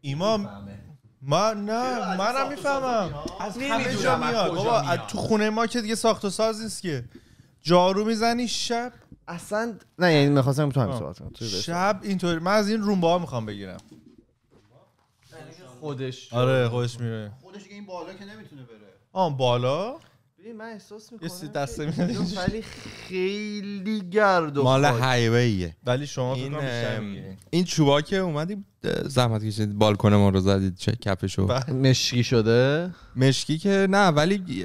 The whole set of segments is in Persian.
ایمام؟ ما نه منم میفهمم از همه جا میاد بابا از تو خونه ما که دیگه ساخت و ساز نیست که جارو میزنی شب اصلا نه یعنی میخواستم تو هم صحبت کنم شب اینطوری من از این رومبا ها میخوام بگیرم خودش آره خودش میره خودش این بالا که نمیتونه بره آن بالا ببین من احساس میکنم یه دسته ولی خیلی گرد و مال هایویه ولی شما این این چوبا که اومدی زحمت کشید بالکن ما رو زدید چه کپشو بله. مشکی شده مشکی که نه ولی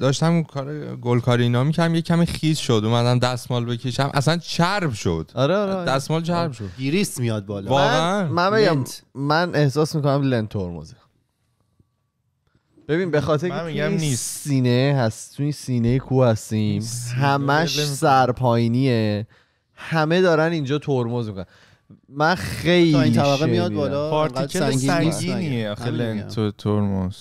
داشتم کار گلکاری اینا میکردم یه کمی خیز شد اومدم دستمال بکشم اصلا چرب شد آره،, آره آره دستمال چرب شد گریس میاد بالا واقعا من, من, من احساس میکنم لنت ترمزه ببین به خاطر که میگم نیست سینه هست توی سینه کو هستیم سینه همش سرپاینیه همه دارن اینجا ترمز میکنن من خیلی این طبقه میاد بالا پارتیکل سنگینیه آخه تو ترمز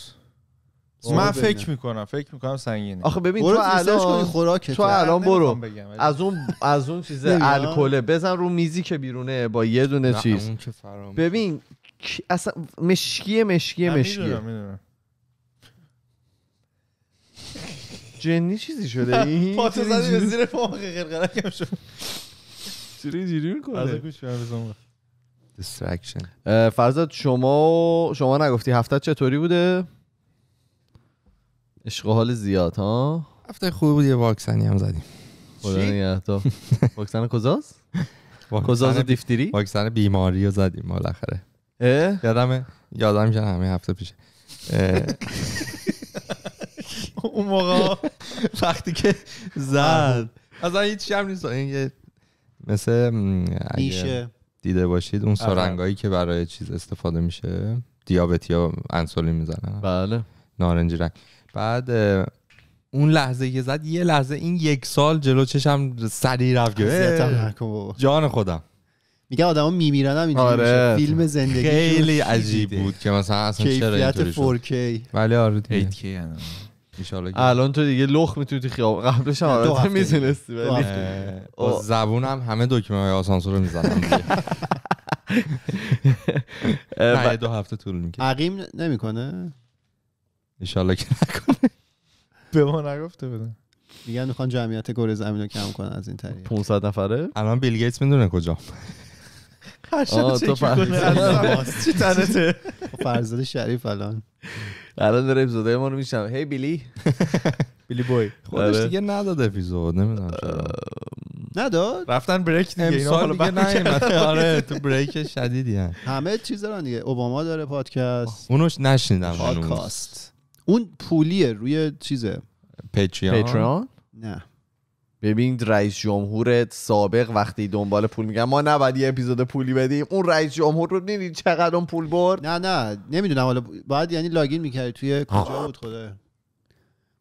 من فکر میکنم فکر میکنم سنگینه آخه ببین تو الان تو الان برو از اون از اون چیز الکل بزن رو میزی که بیرونه با یه دونه چیز ببین اصلا مشکیه مشکیه مشکیه جنی چیزی شده این پاتو زدی به زیر فوق قرقرکم شد چیزی جیری میکنه از گوش دسترکشن فرزاد شما شما نگفتی هفته چطوری بوده عشق حال زیاد ها هفته خوبی بود یه واکسنی هم زدیم خدا نگهدار واکسن کجاست و دیفتری واکسن بیماری رو زدیم بالاخره یادم یادم همه هفته پیشه اون موقع وقتی که زد این هیچ هم نیست این یه مثل اگه دیده باشید اون آره. سرنگایی که برای چیز استفاده میشه دیابتی ها انسولین میزنن بله نارنجی رنگ بعد اون لحظه که زد یه لحظه این یک سال جلو چشم سریع رفت جان خودم میگه آدما میمیرن هم آره. فیلم زندگی خیلی عجیب بود که مثلا اصلا چرا اینطوری شد 4K ولی 8K آره الان تو دیگه لخ میتونی تو خیابون قبلش هم البته میتونستی با خب. زبونم همه دکمه های آسانسور رو میزنم نه دو هفته طول میکنه عقیم نمیکنه ان که نکنه به ما نگفته بودن میگن میخوان جمعیت گره زمین رو کم کنه از این طریق 500 نفره الان بیل گیتس میدونه کجا هر کنه. چی تنته خب، فرزاد شریف الان الان داره اپیزودای ما رو میشنم هی بیلی بیلی بوی خودش آره. دیگه نداد اپیزود نمیدونم نداد رفتن بریک دیگه اینا حالا آره تو بریک شدیدی هم. همه چیز دارن دیگه اوباما داره پادکست اونوش نشنیدم پادکست اون پولیه روی چیزه پیتریان نه ببین رئیس جمهورت سابق وقتی دنبال پول میگن ما نباید یه اپیزود پولی بدیم اون رئیس جمهور رو دیدی چقدر اون پول برد نه نه نمیدونم حالا باید یعنی لاگین میکردی توی کجا بود خدا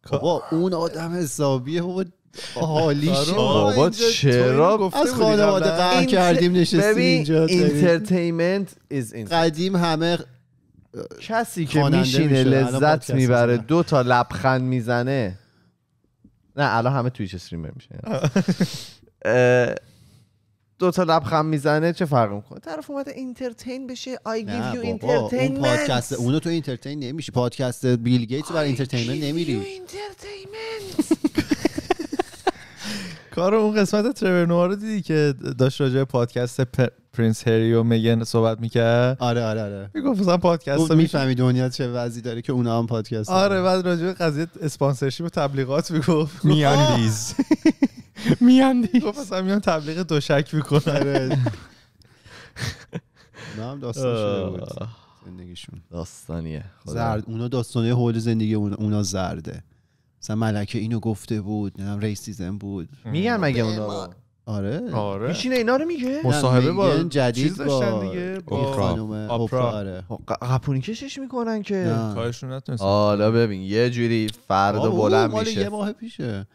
خب. بابا اون آدم حسابیه آره. بابا حالی بابا چرا از خانواده قهر کردیم نشستیم اینجا انترتینمنت از قدیم همه کسی که میشینه لذت میبره دو تا لبخند میزنه نه الان همه تویچ استریمر میشه دو تا لبخند میزنه چه فرق میکنه طرف اومده اینترتین بشه آی گیو یو اینترتینمنت اون پادکست اونو تو اینترتین نمیشه پادکست بیل گیتس برای اینترتینمنت نمیری کار اون قسمت ترور رو دیدی که داشت راجع پادکست پرنس هری و میگن صحبت میکرد آره آره آره میگفت مثلا پادکست میفهمی دنیا چه وضعی داره که اونا هم پادکست آره بعد راجع به قضیه اسپانسرشی و تبلیغات میگفت میاندیز میاندیز گفت مثلا میان تبلیغ دوشک میکنه آره. اونا نام داستان شده بود زندگیشون داستانیه زرد اونا داستانه حول زندگی اونا زرده مثلا ملکه اینو گفته بود نه ریسیزم بود میگن مگه اونا آره آره میشینه اینا رو میگه مصاحبه با جدید با دیگه خانم آره. خب، کشش میکنن که کارشون حالا ببین یه جوری فرد بلند میشه یه ماه پیشه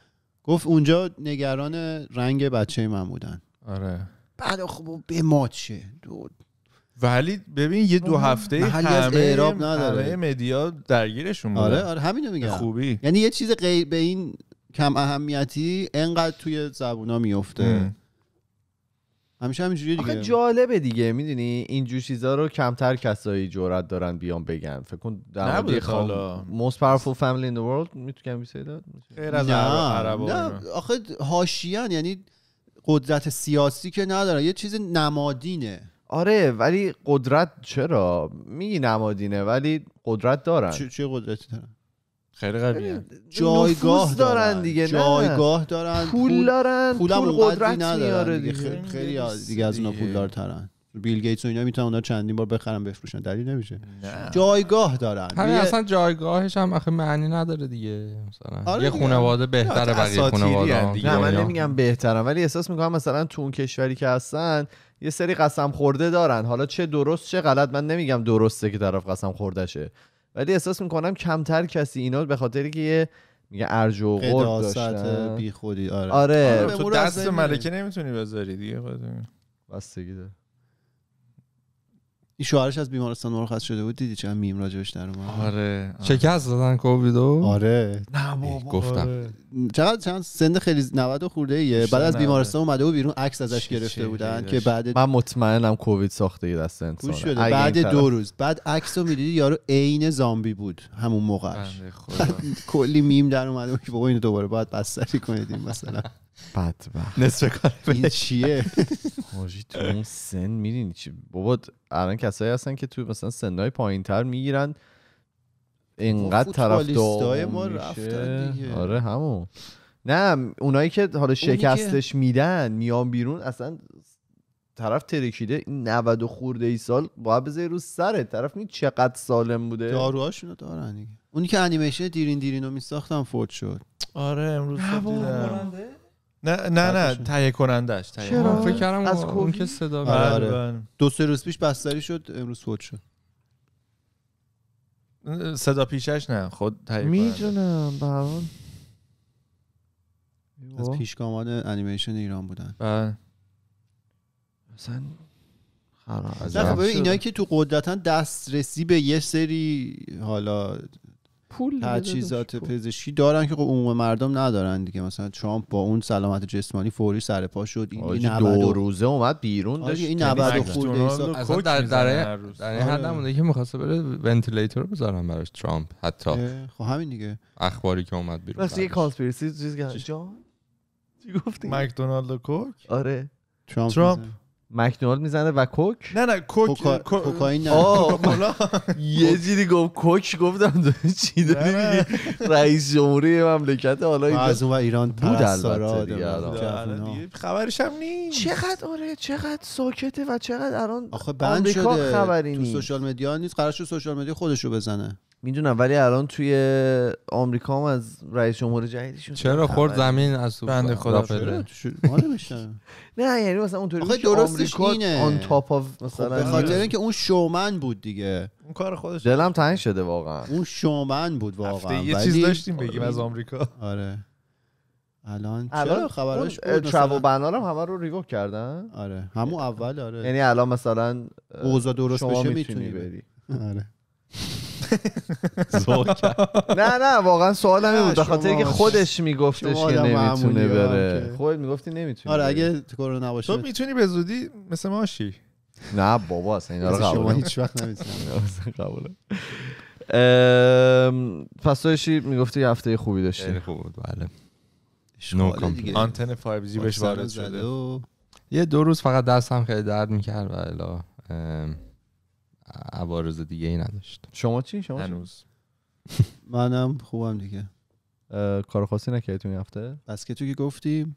گفت اونجا نگران رنگ بچه من بودن آره بعد خب به ما چه ولی ببین یه دو هفته همه اعراب نداره همه مدیا درگیرشون آره، بوده آره آره همینو میگم خوبی یعنی یه چیز غیر به این کم اهمیتی انقدر توی زبونا میفته همیشه همینجوری دیگه آخه جالبه دیگه میدونی جور چیزا رو کمتر کسایی جرئت دارن بیان بگن فکر کن در مورد خالا most powerful family in the world میتونم غیر از عرب آخه هاشیان یعنی قدرت سیاسی که نداره یه چیز نمادینه آره ولی قدرت چرا میگی نمادینه ولی قدرت دارن چه چه قدرتی دارن خیلی قویه یعنی جایگاه دارن, دارن دیگه جایگاه دارن پول دارن پول قدرت نداره دیگه, خیلی دیگه از اونا ترن بیل گیتس و اینا میتونن اونا چندین بار بخرن بفروشن دلیل نمیشه جایگاه دارن همین اصلا جایگاهش هم آخه معنی نداره دیگه مثلا آره یه خانواده بهتره بقیه خانواده نه من نمیگم بهترن ولی احساس میکنم مثلا تو اون کشوری که هستن یه سری قسم خورده دارن حالا چه درست چه غلط من نمیگم درسته که طرف قسم شه ولی احساس میکنم کمتر کسی اینا به خاطر که یه میگه ارج و قرب داشتن بی خودی آره. آره آره, تو دست ملکه نمیتونی بذاری دیگه بستگی داره این شوهرش از بیمارستان مرخص شده بود دیدی چند میم راجبش در اومد آره, چه آره. دادن کوویدو آره نه بابا گفتم آره. چقدر چند سند خیلی 90 خورده ایه بعد از بیمارستان اومده بود بیرون عکس ازش گرفته بودن که بعد من مطمئنم کووید ساخته ای دست انسان بعد دو روز بعد عکس رو میدیدی یارو عین زامبی بود همون موقعش کلی میم در اومده که بابا اینو دوباره باید بستری کنید مثلا بدبخت نصف کار این چیه حاجی تو اون سن میرین چی بابا الان کسایی هستن که تو مثلا سنهای پایین تر میگیرن اینقدر طرف ما رفتن دیگه آره همون نه اونایی که حالا شکستش میدن میان بیرون اصلا طرف ترکیده 90 خورده ای سال باید بذاری رو سره طرف می چقدر سالم بوده رو دارن دیگه اونی که انیمیشن دیرین دیرینو میساختم فوت شد آره امروز دیدم نه نه نه تهیه کنندش چرا فکر کردم از اون که صدا آره, آره. بله. دو سه روز پیش بستری شد امروز فوت شد صدا پیشش نه خود تهیه میدونم به حال از پیشگامان انیمیشن ایران بودن بله مثلا خراب خب اینایی که تو قدرتا دسترسی به یه سری حالا پول تجهیزات خب. پزشکی دارن که خب عموم مردم ندارن دیگه مثلا ترامپ با اون سلامت جسمانی فوری سر پا شد این دو روزه اومد بیرون داشت این 90 خورده در در در این آره. حد نمونده که می‌خواد بره ونتیلاتور بذارن براش ترامپ حتی خب همین دیگه اخباری که اومد بیرون بس یه کانسپیرسی چیز جان چی گفتین مکدونالد و کوک آره ترامپ مکدونالد میزنه و کوک نه نه کوک کوکائین نه یه جوری گفت کوک گفتم چی داری رئیس جمهوری مملکت حالا از اون ایران بود البته آره. آره، خبرش هم نیست چقدر آره چقدر ساکته و چقدر الان آخه بند شده خبری تو سوشال مدیا نیست قرارش سوشال مدیا خودشو بزنه میدونم ولی الان توی آمریکا هم از رئیس جمهور جدیدشون چرا خورد زمین از بنده خدا پدره نه یعنی مثلا اونطوری آخه درستش اینه آن تاپ اف مثلا به خاطر اینکه اون شومن بود دیگه اون کار خودش دلم تنگ شده واقعا اون شومن بود واقعا یه چیز داشتیم بگیم آره. از آمریکا آره الان چرا خبرش ترافو بنار هم همه رو ریوک کردن آره همون اول آره یعنی الان مثلا اوضاع درست بشه میتونی بری آره نه نه واقعا سوال همین بود بخاطر که خودش میگفتش که نمیتونه بره خودت میگفتی نمیتونی. آره اگه کرونا نباشه تو میتونی به زودی مثل ماشی نه بابا اصلا اینا رو قبول هیچ وقت نمیتونم پس داشتی میگفتی هفته خوبی داشتی خیلی خوب بود بله آنتن 5G بهش وارد شده یه دو روز فقط دستم خیلی درد میکرد و عوارض دیگه ای نداشت شما چی شما هنوز منم خوبم دیگه کار خاصی نکردی تو این هفته بس که تو که گفتی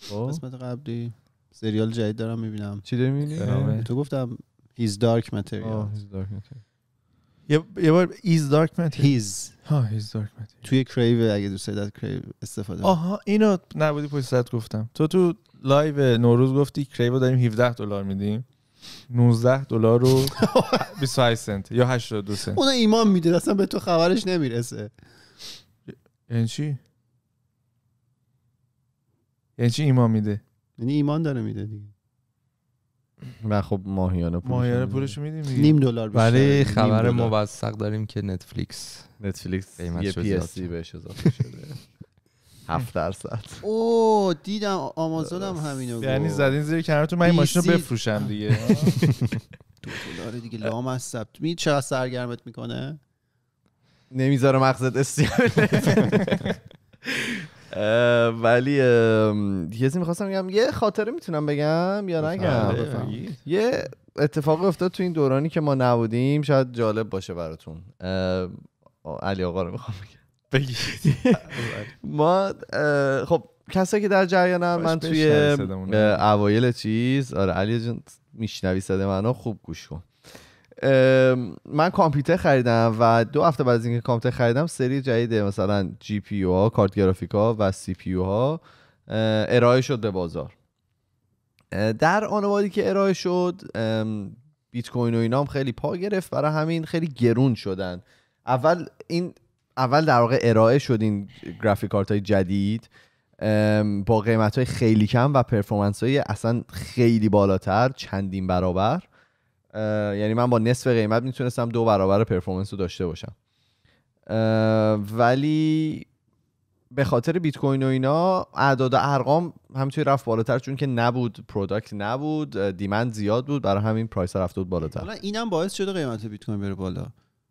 خب. قسمت قبلی سریال جدید دارم میبینم چی داری میبینی تو گفتم هیز دارک متریال یه بار ایز دارک متریال هیز ها هیز دارک متریال توی کریو اگه دوست دارید کریو استفاده آها اینو نبودی پشت گفتم تو تو لایو نوروز گفتی کریو داریم 17 دلار میدیم 19 دلار و 28 سنت یا 82 سنت اون ایمان میده اصلا به تو خبرش نمیرسه یعنی چی یعنی چی ایمان میده یعنی ایمان داره میده دیگه و خب ماهیانه پولش ماهیانه پولش میدیم نیم دلار ولی خبر موثق داریم که نتفلیکس نتفلیکس یه پی اس بهش اضافه شده 7 درصد او دیدم آمازون هم همینو یعنی زدین زیر کمرتون من این ماشین رو بفروشم دیگه دو دلار دیگه لام از ثبت می چقدر سرگرمت میکنه نمیذاره مغزت استیابله ولی یه چیزی میخواستم بگم یه خاطره میتونم بگم یا نگم یه اتفاق افتاد تو این دورانی که ما نبودیم شاید جالب باشه براتون علی آقا رو میخوام بگم ما خب کسایی که در جریانم من توی اوایل چیز آره علی جون میشنوی صدای منو خوب گوش کن من کامپیوتر خریدم و دو هفته بعد از اینکه کامپیوتر خریدم سری جدید مثلا جی پی ها کارت گرافیک ها و سی پی ها ارائه شد به بازار در آنوادی که ارائه شد بیت کوین و اینا هم خیلی پا گرفت برای همین خیلی گرون شدن اول این اول در واقع ارائه شد این گرافیک کارت های جدید با قیمت های خیلی کم و پرفورمنس های اصلا خیلی بالاتر چندین برابر یعنی من با نصف قیمت میتونستم دو برابر پرفورمنس رو داشته باشم ولی به خاطر بیت کوین و اینا اعداد و ارقام همینطوری رفت بالاتر چون که نبود پروداکت نبود دیمند زیاد بود برای همین پرایس رفت بود بالاتر حالا اینم باعث شده قیمت بیت کوین بره بالا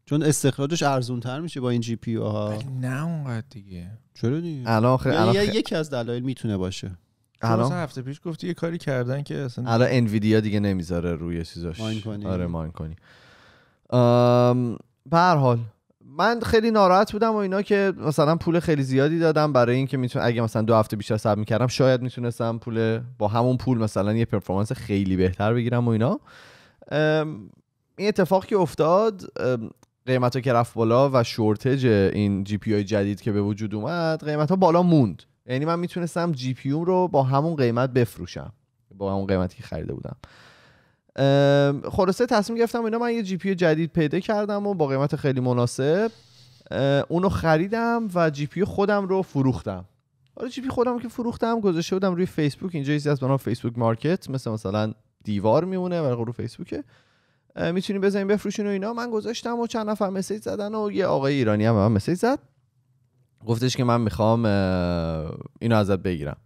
چون استخراجش ارزون تر میشه با این جی پی ها نه اونقدر دیگه چرا دیگه الان آخر یعنی یکی از دلایل میتونه باشه الان هفته پیش گفتی یه کاری کردن که اصلا الان انویدیا دیگه نمیذاره روی چیزاش ماین کنی آره ماین کنی به هر حال من خیلی ناراحت بودم و اینا که مثلا پول خیلی زیادی دادم برای اینکه میتونم اگه مثلا دو هفته بیشتر صبر میکردم شاید میتونستم پول با همون پول مثلا یه پرفورمنس خیلی بهتر بگیرم و اینا این اتفاق که افتاد قیمت ها که رفت بالا و شورتج این جی پی جدید که به وجود اومد قیمت ها بالا موند یعنی من میتونستم جی پی رو با همون قیمت بفروشم با همون قیمتی که خریده بودم خلاصه تصمیم گرفتم اینا من یه جی پی جدید پیدا کردم و با قیمت خیلی مناسب اونو خریدم و جی پی خودم رو فروختم حالا جی پی خودم که فروختم گذاشته بودم روی فیسبوک اینجا یه از فیسبوک مارکت مثل مثلا دیوار میونه برای رو فیسبوکه میتونیم بزنین بفروشین و اینا من گذاشتم و چند نفر مسیج زدن و یه آقای ایرانی هم به من مسیج زد گفتش که من میخوام اینو ازت بگیرم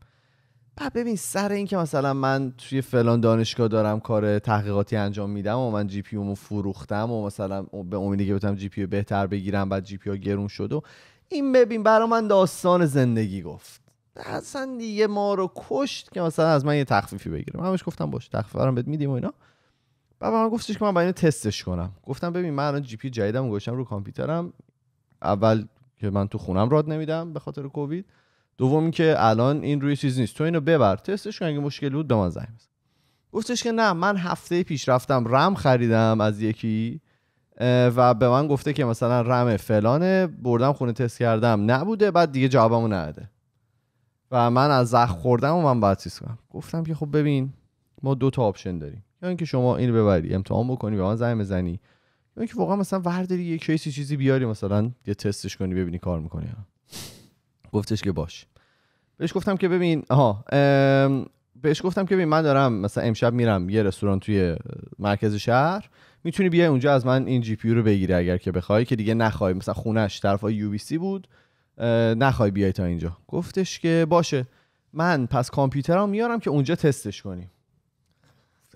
بعد ببین سر این که مثلا من توی فلان دانشگاه دارم کار تحقیقاتی انجام میدم و من جی پی اومو فروختم و مثلا به امیدی که بتونم جی پی بهتر بگیرم بعد جی پی گرون شد و این ببین برا من داستان زندگی گفت اصلا دیگه ما رو کشت که مثلا از من یه تخفیفی بگیرم همش گفتم باش تخفیف بهت میدیم و اینا به من گفتش که من با باید تستش کنم گفتم ببین من الان جی پی جدیدم گوشم رو کامپیوترم اول که من تو خونم راد نمیدم به خاطر کووید دوم که الان این روی چیز نیست تو اینو ببر تستش کن اگه مشکلی بود به من زنگ بزن گفتش که نه من هفته پیش رفتم رم خریدم از یکی و به من گفته که مثلا رم فلانه بردم خونه تست کردم نبوده بعد دیگه جوابمو نده و من از زخ خوردم و من باید کنم گفتم که خب ببین ما دو تا آپشن داریم یا اینکه شما اینو ببری امتحان بکنی به من زنگ بزنی یا اینکه واقعا مثلا ورداری یه کیسی چیزی بیاری مثلا یه تستش کنی ببینی کار میکنی گفتش که باش بهش گفتم که ببین آها بهش گفتم که ببین من دارم مثلا امشب میرم یه رستوران توی مرکز شهر میتونی بیای اونجا از من این جی پی رو بگیری اگر که بخوای که دیگه نخوای مثلا خونش طرف یو بی سی بود نخوای بیای تا اینجا گفتش که باشه من پس کامپیوترم میارم که اونجا تستش کنیم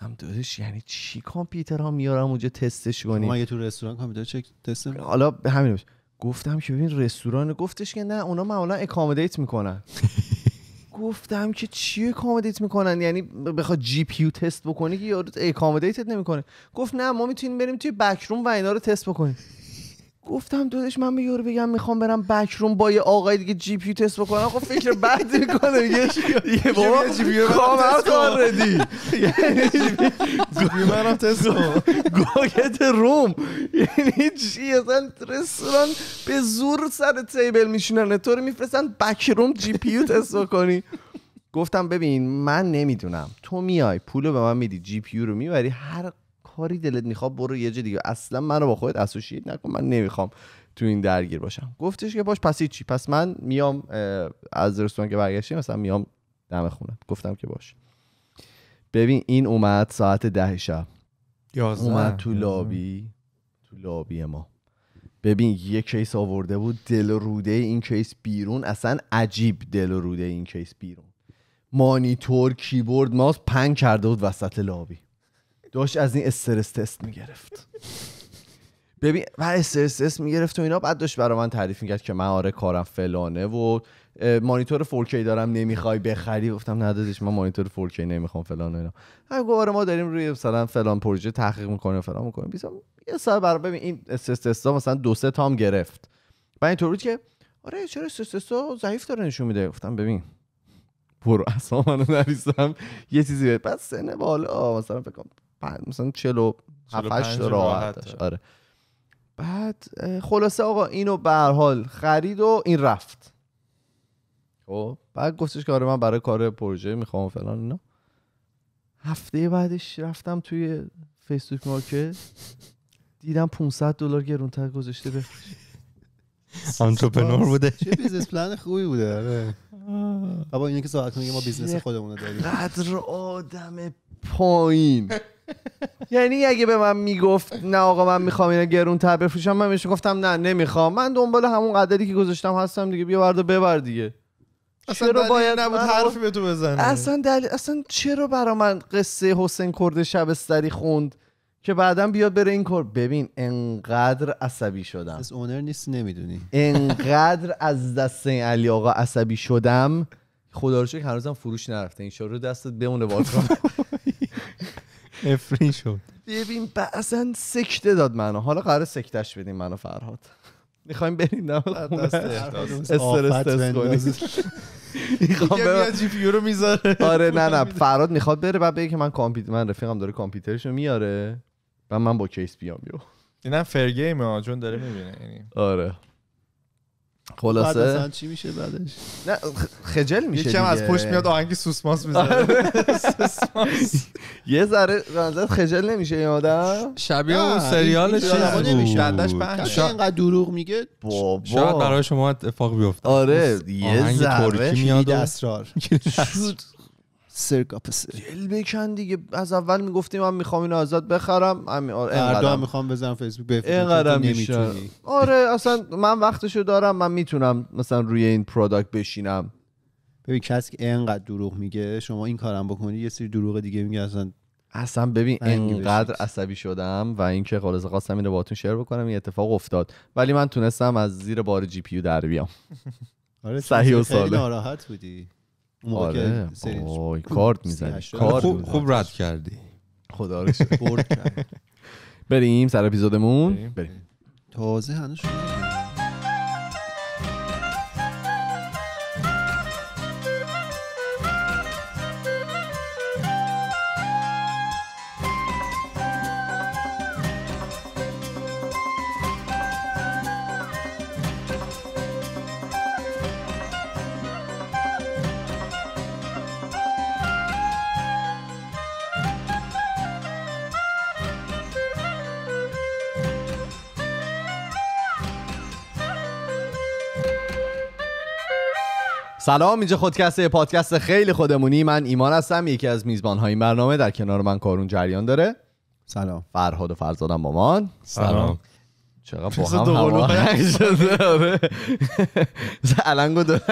گفتم دادش یعنی چی کامپیوتر ها میارم اونجا تستش کنیم ما تو رستوران کامپیوتر چک تست حالا همین گفتم که ببین رستوران گفتش که نه اونا معمولا اکامدیت میکنن گفتم که چی اکامدیت میکنن یعنی بخواد جی یو تست بکنی که یارو اکامدیتت نمیکنه گفت نه ما میتونیم بریم توی بک و اینا رو تست بکنیم گفتم دودش من به یورو بگم میخوام برم بکروم با یه آقای دیگه جی پی تست بکنم خب فکر بعد میکنه یه بابا جی پی کام اوت گوگت روم یعنی چی اصلا رستوران به زور سر تیبل میشینن تو رو بک روم جی پی تست بکنی گفتم ببین من نمیدونم تو میای پولو به من میدی جی پی رو میبری هر کاری دلت میخواد برو یه جا دیگه اصلا منو با خودت اسوشیت نکن من نمیخوام تو این درگیر باشم گفتش که باش پس چی پس من میام از رستوران که برگشتیم مثلا میام دم خونه گفتم که باش ببین این اومد ساعت ده شب یازده. اومد تو لابی تو لابی ما ببین یه کیس آورده بود دل روده این کیس بیرون اصلا عجیب دل روده این کیس بیرون مانیتور کیبورد ماوس پنگ کرده بود وسط لابی داشت از این استرس تست میگرفت ببین و استرس تست میگرفت و اینا بعد داشت برای من تعریف میکرد که من آره کارم فلانه و مانیتور 4K دارم نمیخوای بخری گفتم ندادش من مانیتور 4K نمیخوام فلان و اینا آره ما داریم روی مثلا فلان پروژه تحقیق میکنیم فلان میکنیم بیسم یه سال برای ببین این استرس مثلا دو سه تام گرفت بعد اینطور که آره چرا استرس ضعیف داره نشون میده گفتم ببین برو اصلا منو نریستم یه چیزی بهت بعد سن بالا مثلا فکر مثلا 47 راحت آره بعد خلاصه آقا اینو به حال خرید و این رفت خب بعد گفتش که آره من برای کار پروژه میخوام فلان اینا هفته بعدش رفتم توی فیسبوک مارکت دیدم 500 دلار گرونتر گذاشته به آنترپرنور بوده چه بیزنس پلن خوبی بوده آره. بابا اینه که ساعت ما بیزنس خودمون داریم قدر آدم پایین یعنی اگه به من میگفت نه آقا من میخوام اینا گرون تر بفروشم من میشه گفتم نه نمیخوام من دنبال همون قدری که گذاشتم هستم دیگه بیا بردا ببر دیگه اصلا چرا باید نبود حرفی به تو بزنه اصلا اصلا چرا برا من قصه حسین کرد شبستری خوند که بعدا بیاد بره این کار ببین انقدر عصبی شدم از اونر نیست نمیدونی انقدر از دست این علی آقا عصبی شدم خدا رو شکر هنوزم فروش نرفته این رو دستت بمونه بالکن افرین شد ببین بعضا سکته داد منو حالا قرار سکتش بدیم منو فرهاد میخوایم بریم نه آره، استرس تست کنیم جی پی رو میذاره آره نه نه فراد میخواد بره بعد بگه که من کامپیوتر من رفیقم داره کامپیوترشو میاره و من با کیس بیام یو اینم فرگیم ها جون داره میبینه یعنی. آره خلاصه بعد چی میشه بعدش نه خجل میشه یکم از پشت میاد آهنگ سوسماس میذاره یه ذره رنزت خجل نمیشه این آدم شبیه اون سریال چیز بود بعدش اینقدر دروغ میگه شاید برای شما اتفاق بیفته آره یه ذره میاد اسرار سر جل بکن دیگه از اول میگفتیم من میخوام اینو ازاد بخرم همین آره، هم میخوام بزنم فیسبوک بفروشم نمیتونی آره اصلا من وقتشو دارم من میتونم مثلا روی این پروداکت بشینم ببین کسی که اینقدر دروغ میگه شما این کارم بکنی یه سری دروغ دیگه میگه اصلا اصلا ببین اینقدر عصبی شدم و اینکه خالص خواستم اینو باهاتون شیر بکنم این اتفاق افتاد ولی من تونستم از زیر بار جی پی در بیام آره صحیح و سالم ناراحت بودی آره. اون خب، کارت خب، میزنی خوب, رد کردی خدا رو بریم سر اپیزودمون بریم تازه هنوز سلام اینجا خودکسته پادکست خیلی خودمونی من ایمان هستم یکی از میزبان های این برنامه در کنار من کارون جریان داره سلام فرهاد و فرزادم من سلام چقدر با هم شده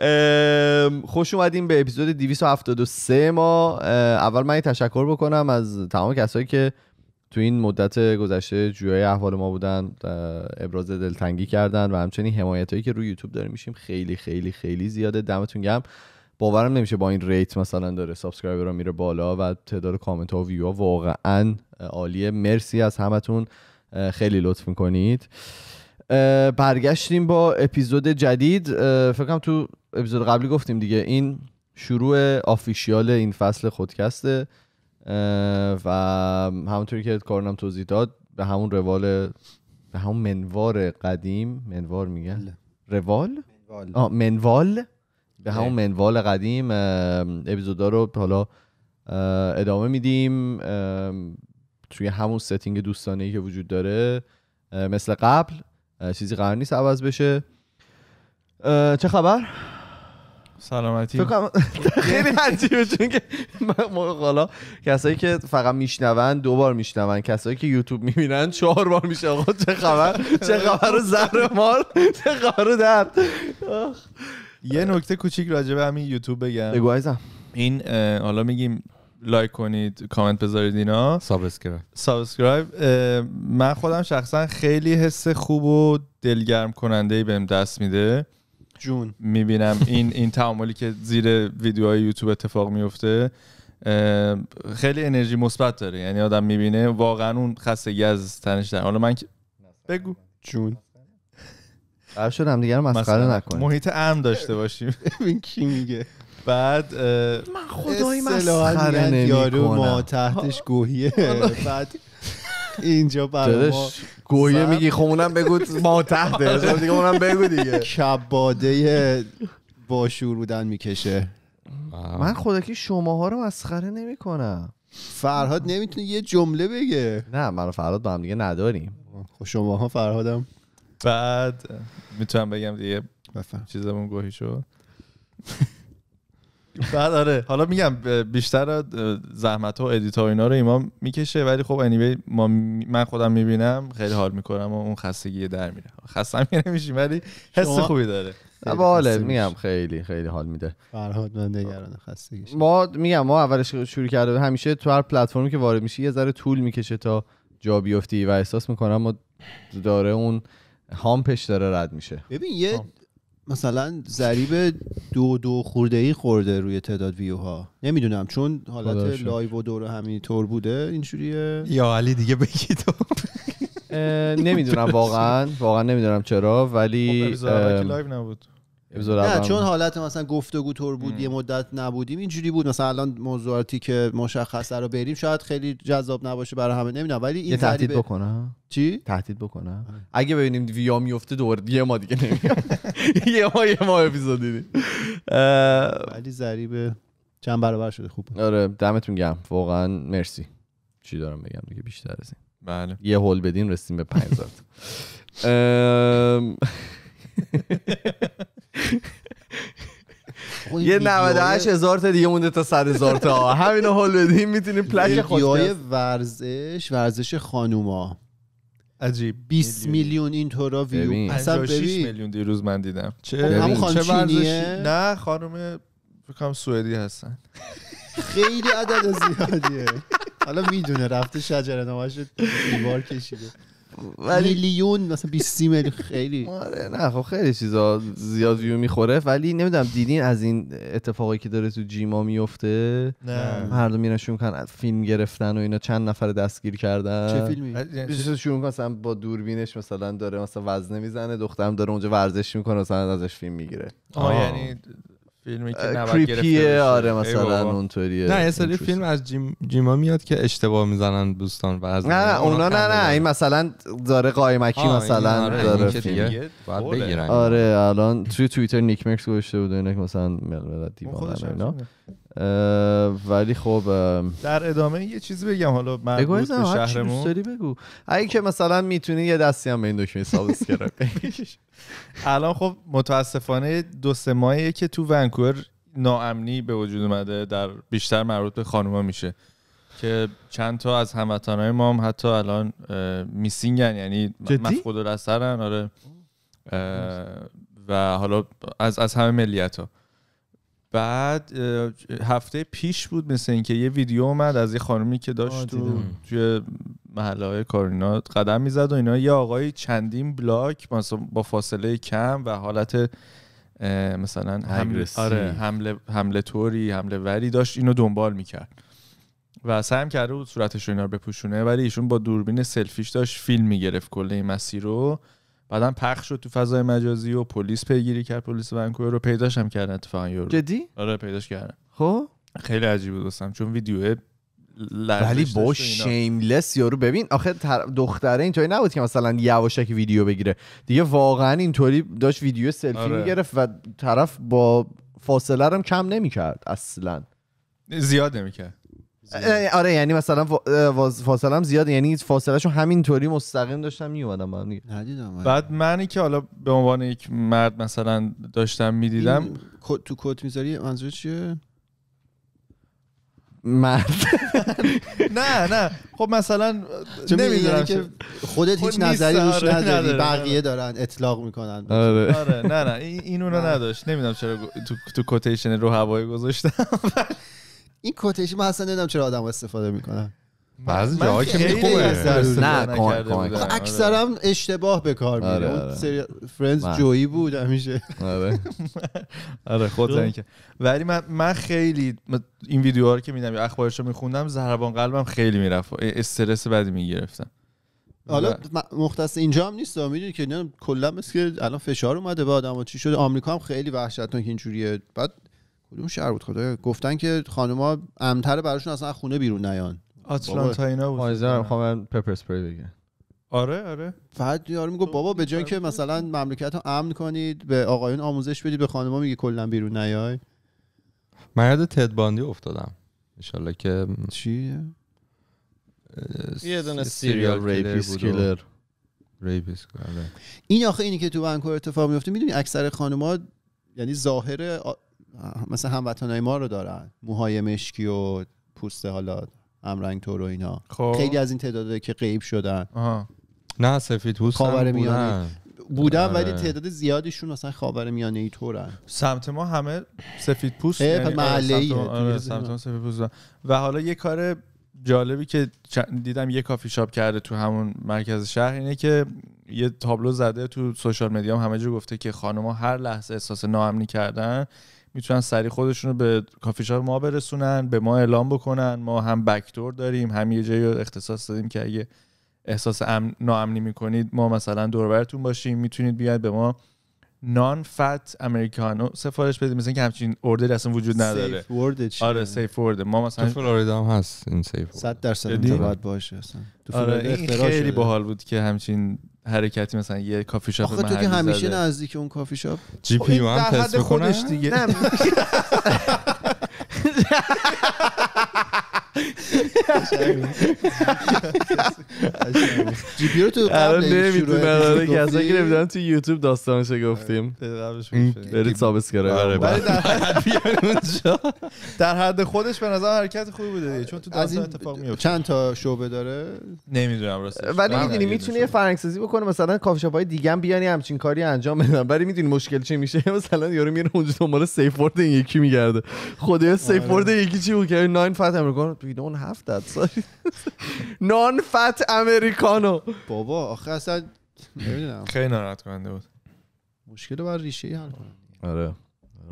آره خوش اومدیم به اپیزود 273 ما اول من تشکر بکنم از تمام کسایی که تو این مدت گذشته جویای احوال ما بودن ابراز دلتنگی کردن و همچنین حمایت هایی که روی یوتیوب داریم میشیم خیلی خیلی خیلی زیاده دمتون گم باورم نمیشه با این ریت مثلا داره سابسکرایبر رو میره بالا و تعداد کامنت ها و ویو ها واقعا عالیه مرسی از همتون خیلی لطف میکنید برگشتیم با اپیزود جدید فکرم تو اپیزود قبلی گفتیم دیگه این شروع آفیشیال این فصل خودکسته و همونطوری که کارنم توضیح داد به همون روال به همون منوار قدیم منوار میگن بله. روال آه منوال به بله. همون منوال قدیم اپیزودا رو حالا ادامه میدیم توی همون ستینگ دوستانه ای که وجود داره مثل قبل چیزی قرار نیست عوض بشه چه خبر سلامتی خیلی عجیبه چون که حالا کسایی که فقط میشنون دو بار میشنون کسایی که یوتیوب میبینن چهار بار میشه آقا چه خبر چه خبر زهر مال چه خبر یه نکته کوچیک راجع به همین یوتیوب بگم بگو این حالا میگیم لایک کنید کامنت بذارید اینا سابسکرایب سابسکرایب من خودم شخصا خیلی حس خوب و دلگرم کننده ای بهم دست میده جون میبینم این این تعاملی که زیر ویدیوهای یوتیوب اتفاق میفته خیلی انرژی مثبت داره یعنی آدم میبینه واقعا اون خستگی از تنش داره حالا من بگو جون قرار شد هم دیگه رو مسخره نکنیم محیط امن داشته باشیم ببین کی میگه بعد من خدای مسخره یارو ما تحتش گوهیه بعد اینجا برای ما گویه میگی خونم بگو ما تحته خب دیگه اونم بگو دیگه کباده با بودن میکشه من خودکی شماها رو مسخره نمیکنم فرهاد نمیتونه یه جمله بگه نه من فرهاد با هم دیگه نداریم خب شماها فرهادم بعد میتونم بگم دیگه چیزمون گوهی شد بعد آره حالا میگم بیشتر زحمت ها و ادیت ها اینا رو ایمان میکشه ولی خب انیوی ما من خودم میبینم خیلی حال میکنم و اون خستگی در میره خسته که نمیشیم ولی حس خوبی داره باله میگم خیلی خیلی حال میده فرهاد من نگران خستگیش ما میگم ما اولش شروع کرده همیشه تو هر پلتفرمی که وارد میشی یه ذره طول میکشه تا جا بیفتی و احساس میکنم ما داره اون هامپش داره رد میشه ببین یه مثلا ضریب دو دو خورده ای خورده روی تعداد ویو ها نمیدونم چون حالت لایو و دور همین طور بوده اینجوریه یا علی دیگه بگی نمیدونم واقعا واقعا نمیدونم چرا ولی خب، لایو نبود نه چون حالت مثلا گفتگو تور بود یه مدت نبودیم اینجوری بود مثلا الان موضوعاتی که مشخصه رو بریم شاید خیلی جذاب نباشه برای همه نمیدونم ولی این تهدید ب... چی تهدید بکنه آره. اگه ببینیم ویا میفته دور یه ما دیگه نمیدونم یه ما یه ما اپیزود ولی ذریبه چند برابر شده خوب آره دمتون گرم واقعا مرسی چی دارم بگم دیگه بیشتر از این بله یه هول بدین رسیم به 5000 یه 98 هزار تا دیگه مونده تا 100 هزار تا همین هول بدیم میتونیم پلک ویدیوهای ورزش ورزش خانوما عجیب 20 میلیون این طورا ویو اصلا ببین میلیون دیروز من دیدم چه هم چه نه خانم فکرم سوئدی هستن خیلی عدد زیادیه حالا میدونه رفته شجره شد دیوار کشیده ولی میلیون مثلا 20 میلیون خیلی آره نه خب خیلی چیزا زیاد ویو میخوره ولی نمیدونم دیدین از این اتفاقی که داره تو جیما میفته نه هر دو میرن شروع فیلم گرفتن و اینا چند نفر دستگیر کردن چه فیلمی شروع مثلا با دوربینش مثلا داره مثلا وزنه میزنه دخترم داره اونجا ورزش میکنه مثلا ازش فیلم میگیره آه, آه. یعنی فیلمی که گرفته آره مثلا اونطوریه نه یه فیلم از جیم... جیما میاد که اشتباه میزنن دوستان و از نه نه اونا نه نه این مثلا داره قایمکی مثلا آره، داره فیلم باید بگیرن آره الان توی توییتر نیک مکس گوشته بود اینا مثلا ملت دیوانه اینا ولی خب در ادامه یه چیزی بگم حالا من به شهرمون بگو اگه که مثلا میتونی یه دستی هم به این دکمه سابسکرایب الان خب متاسفانه دو سه ماهیه که تو ونکوور ناامنی به وجود اومده در بیشتر مربوط به خانوما میشه که چند تا از هموطنای ما هم حتی الان میسینگن یعنی مفقود الاثرن آره و حالا از از همه ملیت ها بعد هفته پیش بود مثل اینکه یه ویدیو اومد از یه خانومی که داشت تو توی محله های کارینا قدم میزد و اینا یه آقای چندین بلاک با فاصله کم و حالت مثلا حمله آره حمله توری حمله وری داشت اینو دنبال میکرد و سعی کرده بود صورتش رو اینا بپوشونه ولی ایشون با دوربین سلفیش داشت فیلم میگرفت کل این مسیر رو بعدا پخش شد تو فضای مجازی و پلیس پیگیری کرد پلیس ونکوور رو پیداش هم کردن اتفاقا یورو جدی آره پیداش کردن خب خیلی بود دوستم چون ویدیو ولی با شیملس یارو ببین آخه دختره اینطوری نبود که مثلا یواشک ویدیو بگیره دیگه واقعا اینطوری داشت ویدیو سلفی آره. میگرفت و طرف با فاصله رو کم نمیکرد اصلا زیاد نمیکرد آره یعنی مثلا فاصله هم زیاد یعنی فاصلهشون همینطوری مستقیم داشتم میومدم با هم آره. بعد منی که حالا به عنوان یک مرد مثلا داشتم میدیدم تو کت میذاری منظور چیه مرد نه نه خب مثلا نمیدونم یعنی که خودت هیچ نظری روش آره، نداری بقیه دارن اطلاق میکنن آره. آره نه نه این اونو نداشت نمیدونم چرا تو کوتیشن رو هوای گذاشتم این کتشی من اصلا نمیدونم چرا آدم استفاده میکنن بعضی جاهایی که خوبه نه آره. اکثرا اشتباه به کار میره آره، آره. فرندز جویی بود همیشه آره آره خود ولی من من خیلی این ویدیوها رو که میدم اخبارش رو میخوندم زهربان قلبم خیلی میرفت استرس بدی میگرفتم حالا مختص اینجا هم نیست میدونی که کلا مثل که الان فشار اومده به آدم چی شده آمریکا هم خیلی وحشتناک اینجوریه بعد کدوم شهر بود خدا گفتن که خانوما امتر براشون اصلا خونه بیرون نیان آتلانتا اینا بود آره. پپر سپری بگم آره آره فقط یارو میگه بابا به جای که مثلا مملکت رو امن کنید به آقایون آموزش بدید به خانوما میگه کلا بیرون نیای مرد یاد تد باندی افتادم انشالله که چی یه دونه سیریال ریپیس کیلر ریپیس این آخه اینی که تو بنکور اتفاق میفته میدونی اکثر خانوما یعنی ظاهر هم هموطنهای ما رو دارن موهای مشکی و پوست حالا امرنگ و رو اینا خب. خیلی از این تعداده که قیب شدن نه سفید پوست خاور میانه بودن آره. ولی تعداد زیادیشون اصلا خاور میانه ای تورن سمت ما همه سفید پوست یعنی آره، و حالا یه کار جالبی که دیدم یه کافی شاپ کرده تو همون مرکز شهر اینه که یه تابلو زده تو سوشال مدیا همه جا گفته که خانم‌ها هر لحظه احساس ناامنی کردن میتونن سری خودشون رو به کافی شاپ ما برسونن به ما اعلام بکنن ما هم بکتور داریم هم یه جایی اختصاص دادیم که اگه احساس امن، ناامنی میکنید ما مثلا دوربرتون باشیم میتونید بیاید به ما نان فت امریکانو سفارش بدیم مثلا که همچین اوردر اصلا وجود نداره سیف آره سیف ورد ما مثلا تو فلوریدا هم هست این سیف 100 درصد باید یعنی؟ باشه اصلا تو آره این خیلی باحال بود که همچین حرکتی مثلا یه کافی شاپ آخه تو که همیشه نزدیک اون کافی شاپ جی پی خب، هم تست می‌کنه. دیگه جیپی رو تو الان نمیتونم آره، کسایی که نمیدونن تو یوتیوب داستانش گفتیم آره، برید سابسکرایب آره، ولی در حد اونجا در حد خودش به نظر حرکت خوبی بوده چون تو داستان اتفاق میفته چند تا شعبه داره نمیدونم راستش ولی میدونی میتونه یه فرنگسازی بکنه مثلا کافی شاپ های دیگه هم بیانی همچین کاری انجام بدن ولی میدونی مشکل چی میشه مثلا یارو میره اونجا دنبال سیف ورد یکی میگرده خدایا سیف ورد یکی چی بود که 9 فتح میکنه تو اون هفت نانفت نان فت امریکانو بابا آخه اصلا نمیدونم خیلی ناراحت کننده بود مشکل رو بر ریشه ای حل آره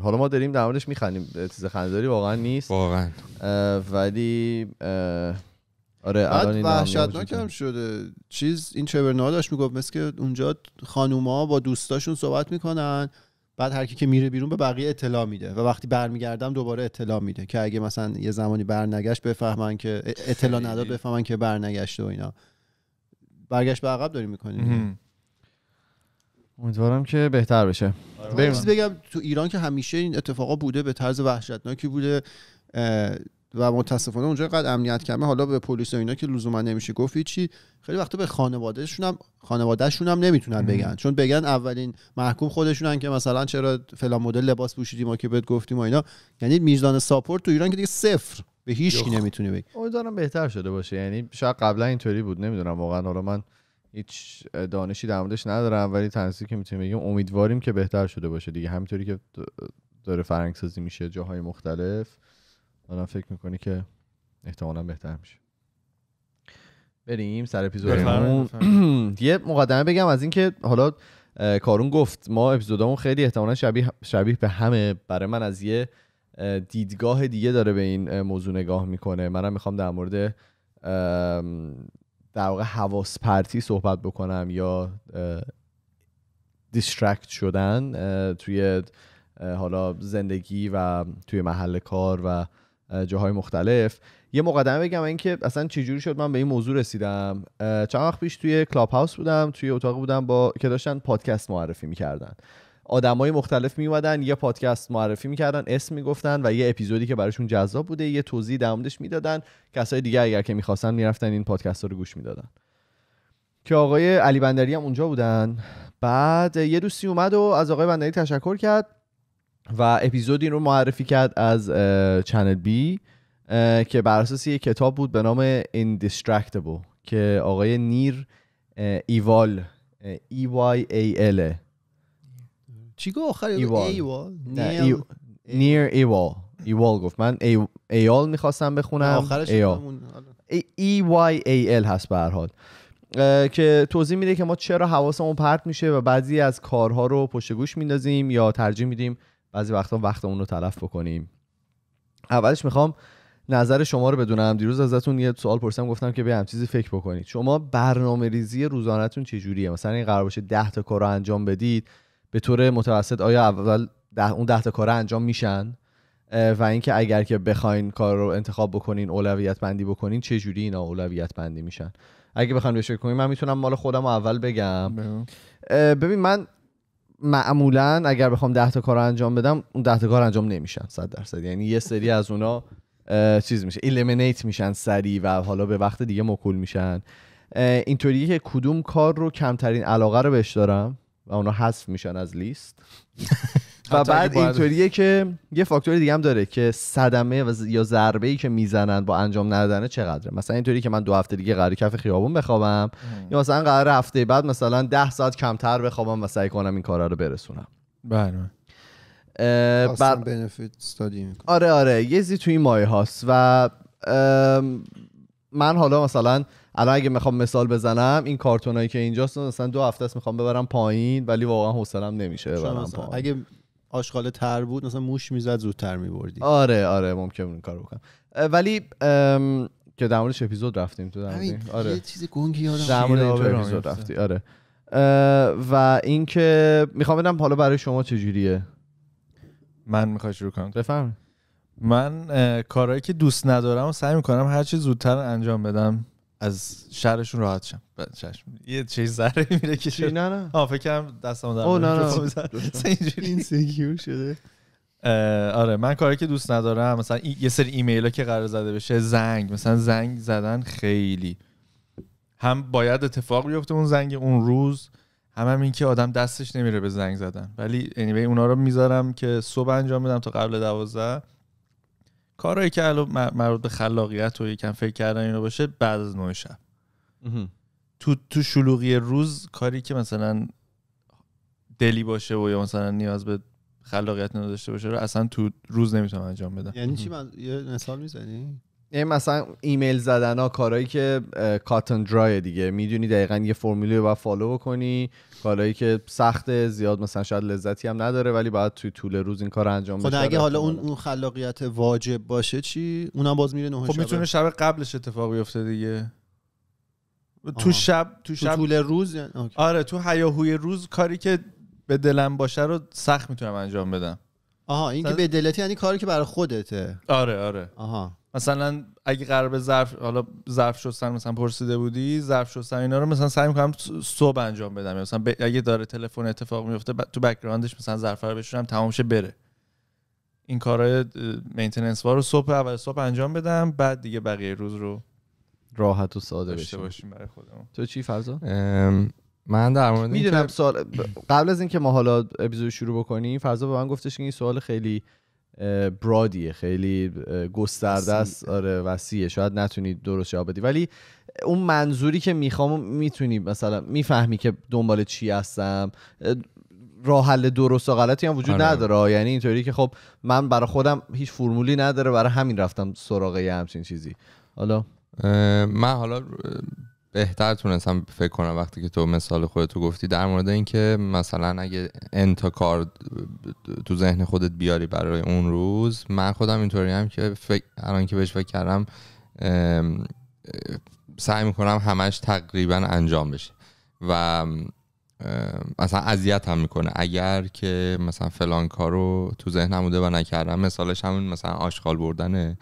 حالا ما داریم در موردش میخندیم چیز خندداری واقعا نیست واقعا ولی آره الان وحشتناک شده چیز این چبرنا داشت میگفت مثل که اونجا خانوما با دوستاشون صحبت میکنن بعد هر کی که میره بیرون به بقیه اطلاع میده و وقتی برمیگردم دوباره اطلاع میده که اگه مثلا یه زمانی برنگشت بفهمن که اطلاع نداد بفهمن که برنگشته و اینا برگشت به عقب داریم میکنیم امیدوارم که بهتر بشه آره، بگم تو ایران که همیشه این اتفاقا بوده به طرز وحشتناکی بوده و متاسفانه اونجا قد امنیت کمه حالا به پلیس و اینا که لزوما نمیشه گفت چی خیلی وقتا به خانوادهشون هم خانوادهشون هم نمیتونن بگن چون بگن اولین محکوم خودشونن که مثلا چرا فلان مدل لباس پوشیدی ما که بهت گفتیم و اینا یعنی میزان ساپورت تو ایران که دیگه صفر به هیچ کی نمیتونی بگی امیدوارم بهتر شده باشه یعنی شاید قبلا اینطوری بود نمیدونم واقعا حالا من هیچ دانشی در موردش ندارم ولی تنظیری که میتونیم بگیم امیدواریم که بهتر شده باشه دیگه همینطوری که داره فرنگسازی میشه جاهای مختلف آدم فکر میکنی که احتمالا بهتر میشه بریم سر اپیزودمون یه مقدمه بگم از اینکه حالا کارون گفت ما اپیزودامون خیلی احتمالا شبیه شبیه به همه برای من از یه دیدگاه دیگه داره به این موضوع نگاه میکنه منم میخوام در مورد در واقع حواس پرتی صحبت بکنم یا دیسترکت شدن توی حالا زندگی و توی محل کار و جاهای مختلف یه مقدمه بگم اینکه اصلا چجوری شد من به این موضوع رسیدم چند وقت پیش توی کلاب هاوس بودم توی اتاق بودم با که داشتن پادکست معرفی میکردن های مختلف میومدن یه پادکست معرفی میکردن اسم میگفتن و یه اپیزودی که براشون جذاب بوده یه توضیح دمدش میدادن کسای دیگه اگر که میخواستن میرفتن این پادکست ها رو گوش میدادن که آقای علی بندری هم اونجا بودن بعد یه دوستی اومد و از آقای بندری تشکر کرد و اپیزودی رو معرفی کرد از چنل بی که بر اساس یک کتاب بود به نام Indistractable که آقای نیر ایوال ای وای ای ال چی گفت آخر ایوال نیر ایوال ایوال گفت من ایال میخواستم بخونم آخرش آره. ای وای ای ال هست به هر حال که توضیح میده که ما چرا حواسمون پرت میشه و بعضی از کارها رو پشت گوش میندازیم یا ترجیح میدیم بعضی وقتا وقتمون رو تلف بکنیم اولش میخوام نظر شما رو بدونم دیروز ازتون یه سوال پرسیدم گفتم که به هم چیزی فکر بکنید شما برنامه ریزی روزانهتون چجوریه مثلا این قرار باشه 10 تا کار رو انجام بدید به طور متوسط آیا اول ده اون 10 تا کار انجام میشن و اینکه اگر که بخواین کار رو انتخاب بکنین اولویت بندی بکنین چه جوری اینا اولویت بندی میشن اگه بخوام بشه کنیم من میتونم مال خودم اول بگم ببین من معمولا اگر بخوام ده تا کار انجام بدم اون 10 تا کار انجام نمیشن صد درصد یعنی یه سری از اونا چیز میشه الیمینیت میشن سریع و حالا به وقت دیگه مکول میشن اینطوریه که کدوم کار رو کمترین علاقه رو بهش دارم و اونا حذف میشن از لیست و بعد اینطوریه که یه فاکتوری دیگه هم داره که صدمه و یا ضربه ای که میزنن با انجام ندادن چقدره مثلا اینطوری که من دو هفته دیگه قرار کف خیابون بخوابم یا مثلا قرار هفته بعد مثلا ده ساعت کمتر بخوابم و سعی کنم این کارا رو برسونم بله بر... آره آره یه زی توی این مایه هاست و من حالا مثلا الان اگه میخوام مثال بزنم این کارتونایی که اینجاست مثلا دو هفته است میخوام ببرم پایین ولی واقعا حوصلم نمیشه ببرم پایین اگه آشغال تر بود مثلا موش میزد زودتر میبردی آره آره ممکن این کار بکنم ولی که در موردش اپیزود رفتیم تو در آره یه چیز گنگی یادم در اپیزود رفتی آره و اینکه میخوام بدم حالا برای شما چجوریه من می‌خوام شروع کنم بفهم من کارهایی که دوست ندارم و سعی میکنم هر چی زودتر انجام بدم از شهرشون راحت شم یه چیز ذره میره که چی نه نه دستم در این شده آره من کاری که دوست ندارم مثلا یه سری ایمیل ها که قرار زده بشه زنگ مثلا زنگ زدن خیلی هم باید اتفاق بیفته اون زنگ اون روز هم هم این که آدم دستش نمیره به زنگ زدن ولی انیوی اونا رو میذارم که صبح انجام بدم تا قبل دوازده کارهایی که الان مربوط به خلاقیت و یکم فکر کردن اینو باشه بعد از نو شب تو تو شلوغی روز کاری که مثلا دلی باشه و یا مثلا نیاز به خلاقیت نداشته باشه رو اصلا تو روز نمیتونم انجام بدم یعنی چی من یه مثال میزنی یعنی مثلا ایمیل زدن ها کارهایی که کاتن درای دیگه میدونی دقیقا یه فرمولی رو باید فالو بکنی کالایی که سخت زیاد مثلا شاید لذتی هم نداره ولی باید توی طول روز این کار انجام خب، بشه خب اگه حالا اون اون خلاقیت واجب باشه چی اونم باز میره نه خب میتونه شب قبلش اتفاق بیفته دیگه تو شب تو شب طول روز آره تو هیاهوی روز کاری که به دلم باشه رو سخت میتونم انجام بدم آها این که به دلتی یعنی کاری که برای خودته آره آره آها مثلا اگه قرار به ظرف حالا ظرف شستن مثلا پرسیده بودی ظرف شستن اینا رو مثلا سعی میکنم صبح انجام بدم مثلا اگه داره تلفن اتفاق میفته تو بک‌گراندش مثلا ظرفا رو بشورم تمام شه بره این کارهای مینتیننس ها رو صبح اول صبح انجام بدم بعد دیگه بقیه روز رو راحت و ساده داشته باشیم برای خودمون تو چی فرضا من در مورد میدونم سوال قبل از اینکه ما حالا اپیزود شروع بکنیم فرضا به من گفتش که این سوال خیلی برادیه خیلی گسترده است آره وسیعه شاید نتونید درست جواب بدی ولی اون منظوری که میخوام میتونی مثلا میفهمی که دنبال چی هستم راه حل درست و غلطی هم وجود آره. نداره یعنی اینطوری که خب من برای خودم هیچ فرمولی نداره برای همین رفتم سراغ یه همچین چیزی حالا من حالا بهتر تونستم فکر کنم وقتی که تو مثال خودتو گفتی در مورد اینکه مثلا اگه انتا کار تو ذهن خودت بیاری برای اون روز من خودم اینطوری هم که فکر الان که بهش فکر کردم سعی میکنم همش تقریبا انجام بشه و مثلا اذیت هم میکنه اگر که مثلا فلان کارو تو ذهنم بوده و نکردم مثالش همون مثلا آشغال بردن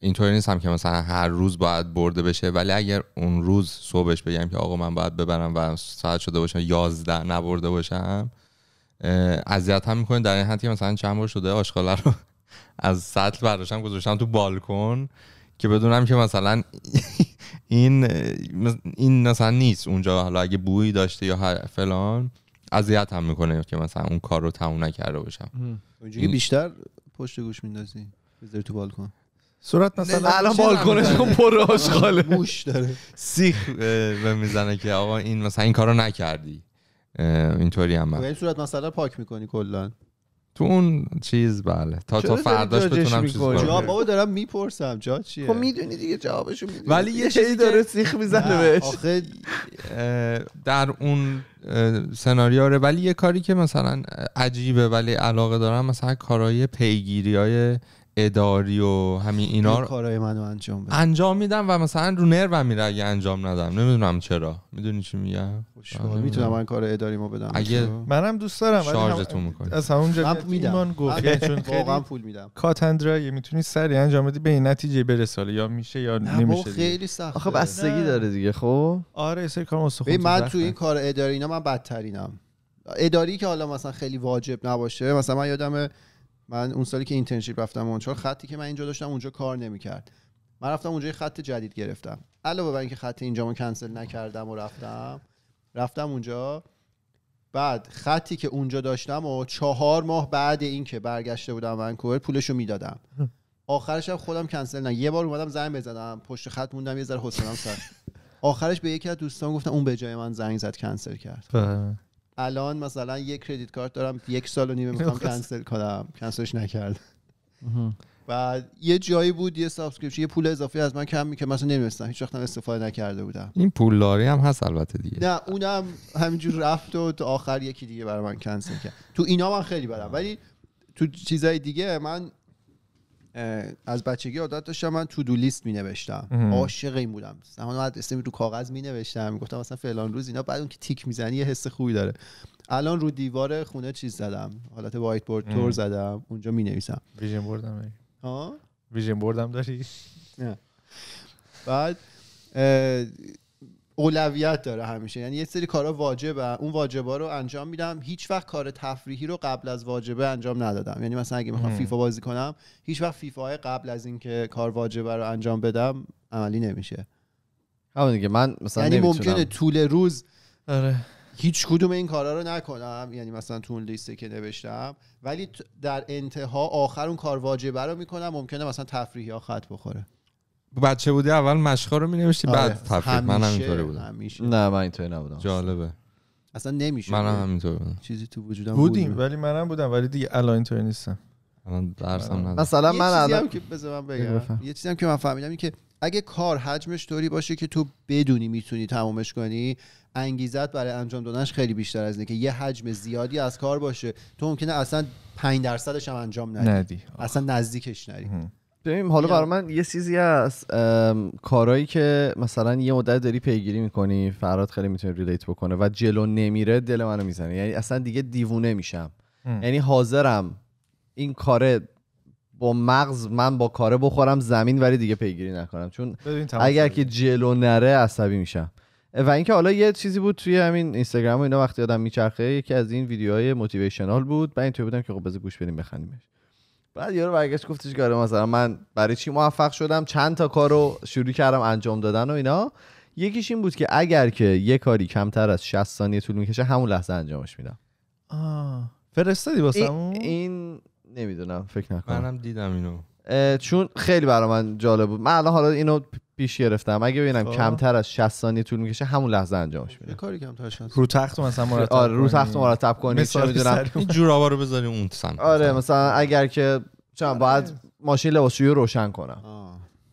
اینطوری نیستم که مثلا هر روز باید برده بشه ولی اگر اون روز صبحش بگم که آقا من باید ببرم و ساعت شده باشم یازده نبرده باشم اذیت هم میکنه در این حد که مثلا چند بار شده آشغاله رو از سطل برداشتم گذاشتم تو بالکن که بدونم که مثلا این این مثلا نیست اونجا حالا اگه بویی داشته یا فلان اذیت هم میکنه که مثلا اون کار رو تموم نکرده باشم بیشتر پشت گوش میندازی بذاری تو بالکن صورت مثلا الان بالکنشون پر آشغاله موش داره سیخ به میزنه که آقا این مثلا این کارو نکردی اینطوری هم این یعنی صورت مثلا پاک میکنی کلا تو اون چیز بله تا تو فرداش بتونم چیز کنم بابا دارم میپرسم جا چیه خب میدونی دیگه جوابشو میدونی ولی یه چیزی داره سیخ میزنه بهش آخه در اون سناریو ولی یه کاری که مثلا عجیبه ولی علاقه دارم مثلا کارهای پیگیری های اداری و همین اینا رو کارهای منو انجام بده انجام میدم و مثلا رو نروم میره اگه انجام ندم نمیدونم چرا میدونی چی میگم میتونم من کار اداری ما بدم اگه منم دوست دارم شارژتون میکنم از همونجا ایمان گفت آره، چون واقعا پول میدم کاتندرا میتونی سری انجام بدی به نتیجه برسی یا میشه یا نمیشه خیلی سخت آخه بستگی داره دیگه خب آره سر کار من تو این کار اداری اینا من بدترینم اداری که حالا مثلا خیلی واجب نباشه مثلا من یادمه من اون سالی که اینترنشیپ رفتم اونجا خطی که من اینجا داشتم اونجا کار نمیکرد من رفتم اونجا یه خط جدید گرفتم علاوه بر اینکه خط اینجامو کنسل نکردم و رفتم رفتم اونجا بعد خطی که اونجا داشتم و چهار ماه بعد اینکه برگشته بودم ونکوور پولشو میدادم آخرش هم خودم کنسل نه یه بار اومدم زنگ بزدم پشت خط موندم یه ذره حوصله‌ام سر آخرش به یکی از دوستان گفتم اون به جای من زنگ زد کنسل کرد الان مثلا یک کردیت کارت دارم یک سال و نیمه میخوام کنسل کنم کنسلش نکرد و یه جایی بود یه سابسکرپشن یه پول اضافی از من کم می که مثلا نمیستم هیچ وقتم استفاده نکرده بودم این پولداری هم هست البته دیگه نه اونم همینجور رفت و تا آخر یکی دیگه برای من کنسل کرد تو اینا من خیلی برم ولی تو چیزای دیگه من از بچگی عادت داشتم من تو دو لیست می نوشتم عاشق این بودم مثلا اسمی رو کاغذ می نوشتم می گفتم مثلا فلان روز اینا بعد اون که تیک میزنی یه حس خوبی داره الان رو دیوار خونه چیز زدم حالت وایت بورد تور زدم اونجا می نویسم ویژن بردم ها ویژن بوردم داری نه بعد اولویت داره همیشه یعنی یه سری کارا واجبه اون واجبه رو انجام میدم هیچ وقت کار تفریحی رو قبل از واجبه انجام ندادم یعنی مثلا اگه میخوام فیفا بازی کنم هیچ وقت فیفا های قبل از اینکه کار واجبه رو انجام بدم عملی نمیشه همون دیگه من مثلا یعنی ممکنه طول روز آره. هیچ کدوم این کارا رو نکنم یعنی مثلا تو اون لیسته که نوشتم ولی در انتها آخر اون کار واجبه رو میکنم ممکنه مثلا تفریحی ها خط بخوره بچه بودی اول مشخه رو می آره. بعد تفریق من همینطوری بودم همیشه. نه من اینطوری نبودم جالبه اصلا نمیشه من همینطوری بودم چیزی تو وجودم بودیم بود. ولی منم بودم ولی دیگه الان اینطوری نیستم الان درسم آره. ندارم مثلا من الان که بذار من بگم یه چیزی هم که من فهمیدم این که اگه کار حجمش طوری باشه که تو بدونی میتونی تمومش کنی انگیزت برای انجام دادنش خیلی بیشتر از اینه که یه حجم زیادی از کار باشه تو ممکنه اصلا 5 درصدش هم انجام ندی, ندی. اصلا نزدیکش نری ببین حالا برای من یه چیزی هست کارهایی که مثلا یه مدت داری پیگیری میکنی فراد خیلی میتونه ریلیت بکنه و جلو نمیره دل منو میزنه یعنی اصلا دیگه دیوونه میشم یعنی حاضرم این کاره با مغز من با کاره بخورم زمین ولی دیگه پیگیری نکنم چون اگر که جلو نره عصبی میشم و اینکه حالا یه چیزی بود توی همین اینستاگرام و اینا وقتی آدم میچرخه یکی از این ویدیوهای موتیویشنال بود من توی بودم که خب بذار گوش بریم بخندیمش بعد یارو برگشت گفتش که مثلا من برای چی موفق شدم چند تا رو شروع کردم انجام دادن و اینا یکیش این بود که اگر که یه کاری کمتر از 60 ثانیه طول میکشه همون لحظه انجامش میدم فرستادی واسمون این, این نمیدونم فکر نکنم منم دیدم اینو چون خیلی برای من جالب بود من الان حالا اینو پیش گرفتم اگه ببینم خب. کمتر از 60 ثانیه طول میکشه همون لحظه انجامش میدم کاری کمتر رو تخت مثلا مرتب آره رو تخت مرتب کنی چه میدونم این رو بذاری اون آره مثلا اگر که چون آره. باید ماشین لباسشویی رو روشن کنم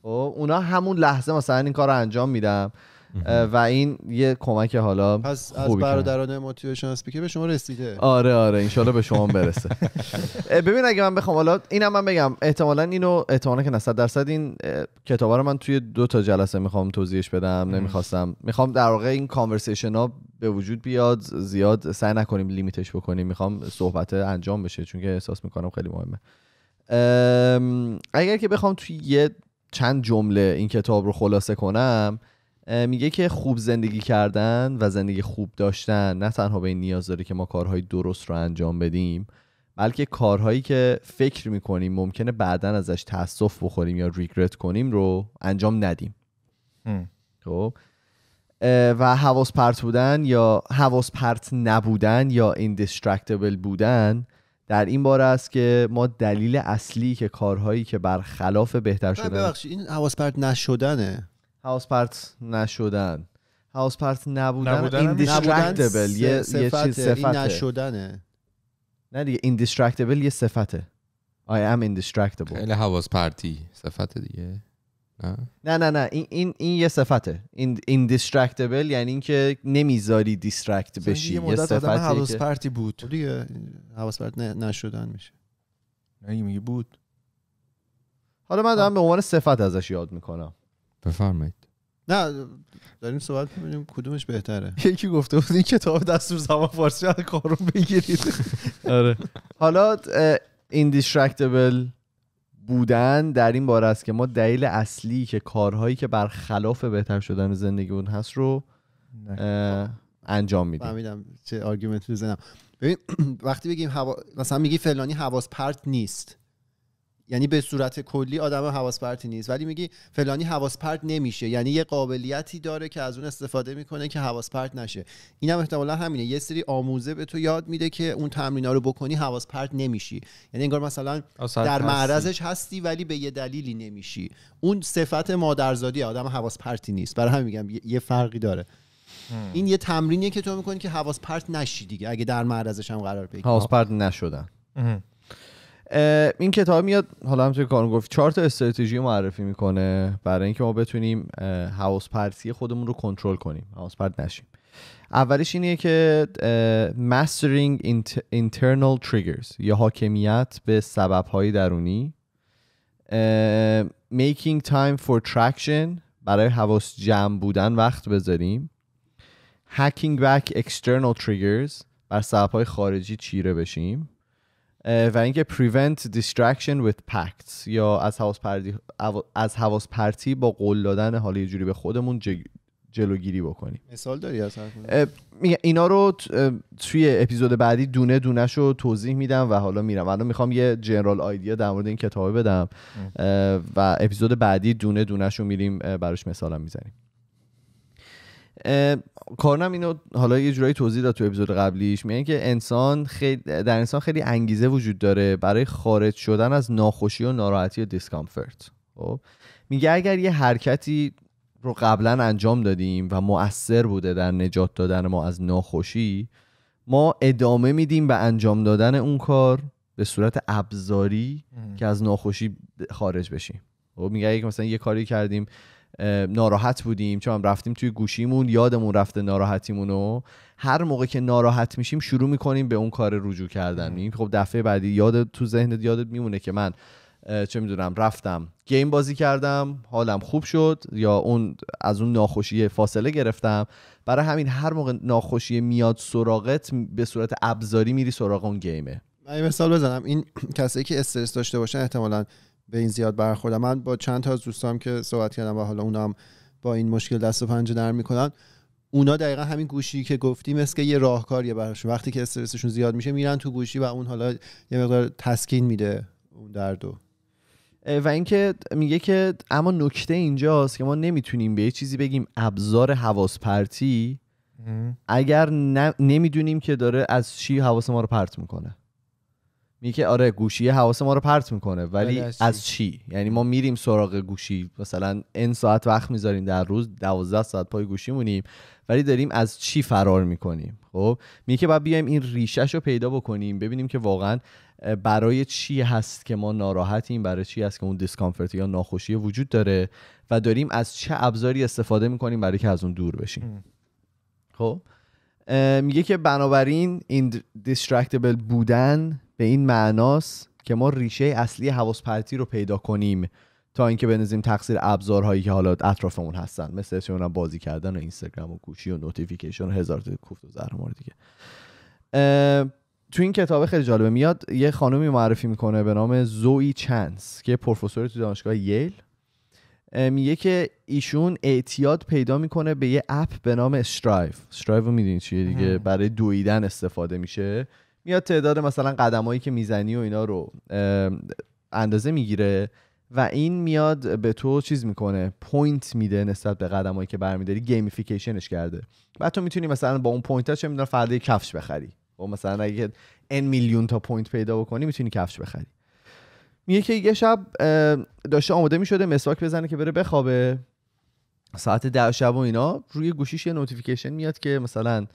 خب اونا همون لحظه مثلا این کار رو انجام میدم و این یه کمک حالا پس از برادران موتیویشن اسپیکر به شما رسیده آره آره انشالله به شما برسه ببین اگه من بخوام حالا اینم من بگم احتمالا اینو احتمالا که نصد درصد این کتابا رو من توی دو تا جلسه میخوام توضیحش بدم نمیخواستم میخوام در واقع این کانورسیشن ها به وجود بیاد زیاد سعی نکنیم لیمیتش بکنیم میخوام صحبت انجام بشه چون که احساس میکنم خیلی مهمه اگر که بخوام توی یه چند جمله این کتاب رو خلاصه کنم میگه که خوب زندگی کردن و زندگی خوب داشتن نه تنها به این نیاز داره که ما کارهای درست رو انجام بدیم بلکه کارهایی که فکر میکنیم ممکنه بعدا ازش تاسف بخوریم یا ریگرت کنیم رو انجام ندیم خب و حواس پرت بودن یا حواس پرت نبودن یا ایندیسترکتبل بودن در این باره است که ما دلیل اصلی که کارهایی که برخلاف بهتر شدن ببخشید این حواس پرت نشدنه هاوس پارت نشدن هاوس پارت نبودن این دیسترکتبل یه یه چیز صفته این نشدنه نه دیگه این دیسترکتبل یه صفته I am indestructible خیلی هاوس پرتی صفته دیگه نه نه نه, این, این, این یه صفته این indistractable یعنی اینکه نمیذاری دیسترکت بشی یه مدت یه آدم هاوس پرتی بود خب دیگه هاوس پرت نشدن میشه نه میگه بود حالا من دارم به عنوان صفت ازش یاد میکنم بفرمایید نه داریم صحبت ببینیم کدومش بهتره یکی گفته بود این کتاب دستور زمان فارسی از بگیرید آره حالا ایندیسترکتبل بودن در این باره است که ما دلیل اصلی که کارهایی که برخلاف بهتر شدن زندگیمون هست رو انجام میدیم فهمیدم چه آرگومنتی بزنم ببین وقتی بگیم هوا... مثلا میگی فلانی حواس پرت نیست یعنی به صورت کلی آدم حواس پرتی نیست ولی میگی فلانی حواس نمیشه یعنی یه قابلیتی داره که از اون استفاده میکنه که حواس نشه اینم هم احتمالا همینه یه سری آموزه به تو یاد میده که اون تمرینا رو بکنی حواس پرت نمیشی یعنی انگار مثلا در معرضش هستی ولی به یه دلیلی نمیشی اون صفت مادرزادی آدم حواس پرتی نیست برای همین میگم یه فرقی داره این یه تمرینیه که تو میکنی که حواس پرت نشی دیگه اگه در معرضش هم قرار بگیری حواس پرت نشدن این کتاب میاد حالا هم توی کارون گفت چهار تا استراتژی معرفی میکنه برای اینکه ما بتونیم حواس پرسی خودمون رو کنترل کنیم حواس پرت نشیم اولش اینه که mastering internal triggers یا حاکمیت به سببهای درونی making time for traction برای حواس جمع بودن وقت بذاریم hacking بک external triggers بر سببهای خارجی چیره بشیم و اینکه prevent distraction with pacts یا از حواس پرتی از با قول دادن حالا یه جوری به خودمون جلوگیری بکنیم مثال داری از اینا رو توی اپیزود بعدی دونه دونه رو توضیح میدم و حالا میرم الان میخوام یه جنرال آیدیا در مورد این کتابه بدم و اپیزود بعدی دونه دونه رو میریم براش مثالم میزنیم کارنم اینو حالا یه جورایی توضیح داد تو اپیزود قبلیش میگن که انسان خیلی در انسان خیلی انگیزه وجود داره برای خارج شدن از ناخوشی و ناراحتی و دیسکامفورت خب؟ میگه اگر یه حرکتی رو قبلا انجام دادیم و مؤثر بوده در نجات دادن ما از ناخوشی ما ادامه میدیم به انجام دادن اون کار به صورت ابزاری که از ناخوشی خارج بشیم خب میگه مثلا یه کاری کردیم ناراحت بودیم چون رفتیم توی گوشیمون یادمون رفته ناراحتیمون رو هر موقع که ناراحت میشیم شروع میکنیم به اون کار رجوع کردن این یعنی خب دفعه بعدی یاد تو ذهنت یادت میمونه که من چه میدونم رفتم گیم بازی کردم حالم خوب شد یا اون از اون ناخوشی فاصله گرفتم برای همین هر موقع ناخوشی میاد سراغت به صورت ابزاری میری سراغ اون گیمه من مثال بزنم این کسایی که استرس داشته باشن احتمالا به این زیاد برخوردم من با چند تا از دوستام که صحبت کردم و حالا اونام با این مشکل دست و پنجه نرم میکنن اونا دقیقا همین گوشی که گفتیم است که یه راهکاریه براشون وقتی که استرسشون زیاد میشه میرن تو گوشی و اون حالا یه مقدار تسکین میده اون دردو و اینکه میگه که اما نکته اینجاست که ما نمیتونیم به یه چیزی بگیم ابزار حواس پرتی اگر نمیدونیم که داره از چی حواس ما رو پرت میکنه میگه آره گوشی حواس ما رو پرت میکنه ولی آره، از چی؟, یعنی ما میریم سراغ گوشی مثلا این ساعت وقت میذاریم در روز 12 ساعت پای گوشی مونیم ولی داریم از چی فرار میکنیم خب میگه که باید بیایم این ریشش رو پیدا بکنیم ببینیم که واقعا برای چی هست که ما ناراحتیم برای چی هست که اون دیسکامفورت یا ناخوشی وجود داره و داریم از چه ابزاری استفاده میکنیم برای که از اون دور بشیم خب میگه که بنابراین این دیسترکتبل بودن به این معناست که ما ریشه اصلی حواس پرتی رو پیدا کنیم تا اینکه بنزیم تقصیر ابزارهایی که حالا اطرافمون هستن مثل اون بازی کردن و اینستاگرام و گوشی و نوتیفیکیشن و هزار تا کوفت و مار دیگه تو این کتاب خیلی جالبه میاد یه خانمی معرفی میکنه به نام زوی چانس که پروفسور تو دانشگاه ییل میگه که ایشون اعتیاد پیدا میکنه به یه اپ به نام استرایو استرایو رو چیه دیگه برای دویدن استفاده میشه میاد تعداد مثلا قدمایی که میزنی و اینا رو اندازه میگیره و این میاد به تو چیز میکنه پوینت میده نسبت به قدمایی که برمیداری گیمیفیکیشنش کرده بعد تو میتونی مثلا با اون پوینت ها چه میدونم فردا کفش بخری و خب مثلا اگه ان میلیون تا پوینت پیدا بکنی میتونی کفش بخری میگه که یه شب داشته آماده میشده مسواک بزنه که بره بخوابه ساعت ده شب و اینا روی گوشیش یه نوتیفیکیشن میاد که مثلا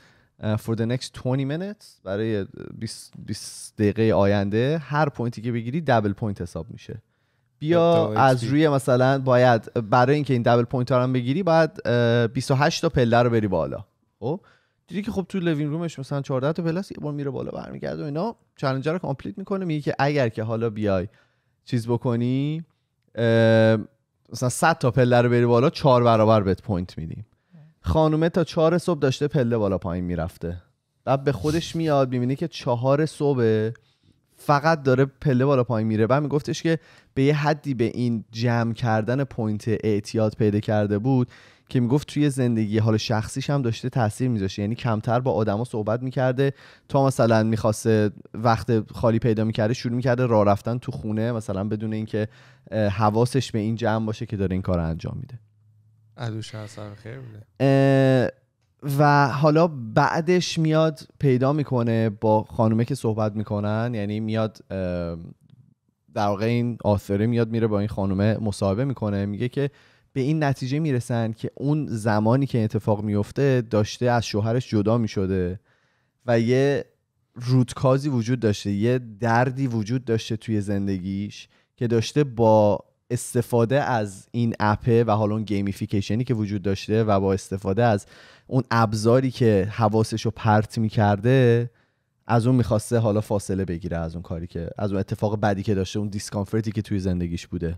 Uh, for the next 20 minutes برای 20, 20 دقیقه آینده هر پوینتی که بگیری دبل پوینت حساب میشه بیا از روی مثلا باید برای اینکه این دبل پوینت ها رو بگیری باید 28 uh, تا پله رو بری بالا خب دیدی که خب تو لوین رومش مثلا 14 تا پلاس یه بار میره بالا برمیگرده و اینا چالنجر رو کامپلیت میکنه میگه که اگر که حالا بیای چیز بکنی uh, مثلا 100 تا پله رو بری بالا 4 برابر بهت پوینت میدیم خانومه تا چهار صبح داشته پله بالا پایین میرفته بعد به خودش میاد میبینه که چهار صبح فقط داره پله بالا پایین میره و میگفتش که به یه حدی به این جمع کردن پوینت اعتیاد پیدا کرده بود که میگفت توی زندگی حال شخصیش هم داشته تاثیر میذاشته یعنی کمتر با آدما صحبت میکرده تا مثلا میخواسته وقت خالی پیدا میکرده شروع میکرده راه رفتن تو خونه مثلا بدون اینکه حواسش به این جمع باشه که داره این کار انجام میده و حالا بعدش میاد پیدا میکنه با خانومه که صحبت میکنن یعنی میاد در واقع این آثره میاد میره با این خانومه مصاحبه میکنه میگه که به این نتیجه میرسن که اون زمانی که اتفاق میفته داشته از شوهرش جدا میشده و یه رودکازی وجود داشته یه دردی وجود داشته توی زندگیش که داشته با استفاده از این اپه و حالا اون گیمیفیکیشنی که وجود داشته و با استفاده از اون ابزاری که حواسش رو پرت میکرده از اون میخواسته حالا فاصله بگیره از اون کاری که از اون اتفاق بدی که داشته اون دیسکانفرتی که توی زندگیش بوده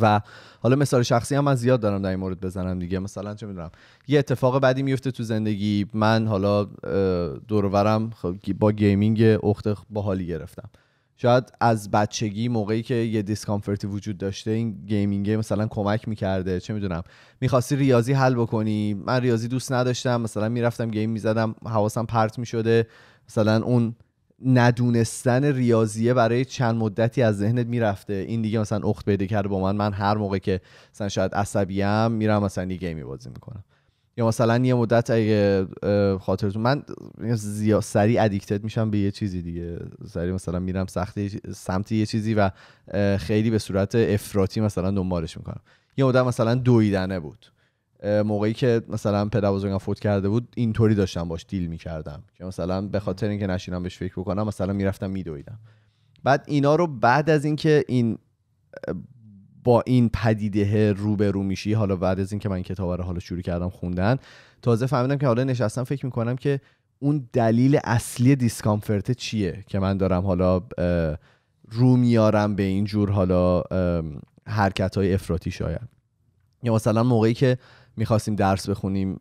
و حالا مثال شخصی هم من زیاد دارم در این مورد بزنم دیگه مثلا چه میدونم یه اتفاق بعدی میفته تو زندگی من حالا دورورم خب با گیمینگ اخت با حالی گرفتم شاید از بچگی موقعی که یه دیسکامفورتی وجود داشته این گیمینگ مثلا کمک میکرده چه میدونم میخواستی ریاضی حل بکنی من ریاضی دوست نداشتم مثلا میرفتم گیم میزدم حواسم پرت میشده مثلا اون ندونستن ریاضیه برای چند مدتی از ذهنت میرفته این دیگه مثلا اخت پیدا کرده با من من هر موقع که مثلا شاید عصبیم میرم مثلا یه گیمی بازی میکنم یا مثلا یه مدت اگه خاطرتون من سریع ادیکتد میشم به یه چیزی دیگه سریع مثلا میرم سختی سمت یه چیزی و خیلی به صورت افراطی مثلا دنبالش میکنم یه مدت مثلا دویدنه بود موقعی که مثلا پدربزرگم فوت کرده بود اینطوری داشتم باش دیل میکردم که مثلا به خاطر اینکه نشینم بهش فکر بکنم مثلا میرفتم میدویدم بعد اینا رو بعد از اینکه این با این پدیده روبرو میشی حالا بعد از اینکه من این کتاب رو حالا شروع کردم خوندن تازه فهمیدم که حالا نشستم فکر میکنم که اون دلیل اصلی دیسکامفرت چیه که من دارم حالا رو میارم به این جور حالا حرکت های افراطی شاید یا مثلا موقعی که میخواستیم درس بخونیم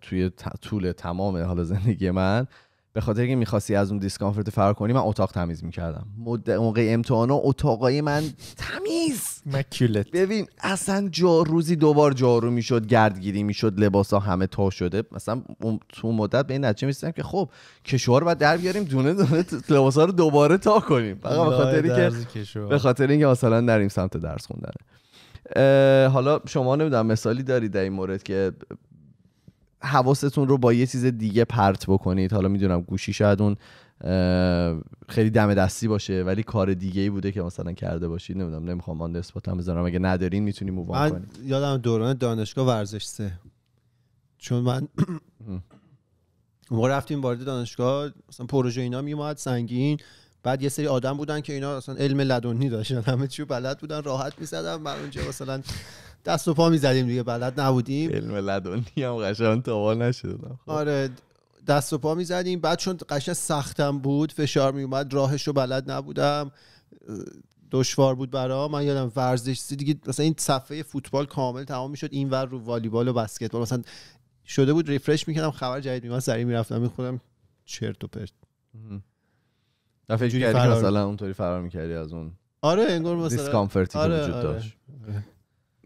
توی طول تمام حالا زندگی من به خاطر اینکه میخواستی از اون دیسکامفورت فرار کنی من اتاق تمیز میکردم موقع امتحانا اتاقای من تمیز مکیلت ببین اصلا جا روزی دوبار جارو میشد گردگیری میشد لباسا همه تا شده مثلا تو مدت به این نتیجه میرسیدم که خب کشور بعد در بیاریم دونه دونه لباسا رو دوباره تا کنیم فقط به خاطر اینکه به خاطر اینکه مثلا نریم سمت درس خوندن حالا شما نمیدونم مثالی دارید در این مورد که حواستون رو با یه چیز دیگه پرت بکنید حالا میدونم گوشی شاید اون خیلی دم دستی باشه ولی کار دیگه ای بوده که مثلا کرده باشید نمیدونم نمیخوام آن هم بذارم اگه ندارین میتونیم موو کنید یادم دوران دانشگاه ورزش سه چون من ما رفتیم وارد دانشگاه مثلا پروژه اینا میومد سنگین بعد یه سری آدم بودن که اینا اصلا علم لدنی داشتن همه بلد بودن راحت میزدن من اونجا مثلا دست و پا میزدیم دیگه بلد نبودیم علم هم قشنگ نشدم خب. آره دست و پا میزدیم بعد چون قشنگ سختم بود فشار میومد راهش رو بلد نبودم دشوار بود برا من یادم ورزش دیگه مثلا این صفحه فوتبال کامل تمام میشد ور رو والیبال و بسکتبال مثلا شده بود ریفرش میکردم خبر جدید میومد سری میرفتم خودم چرت و پرت جوری کردی مثلا اونطوری فرار میکردی از اون آره انگار مثلا آره، آره. داشت آره.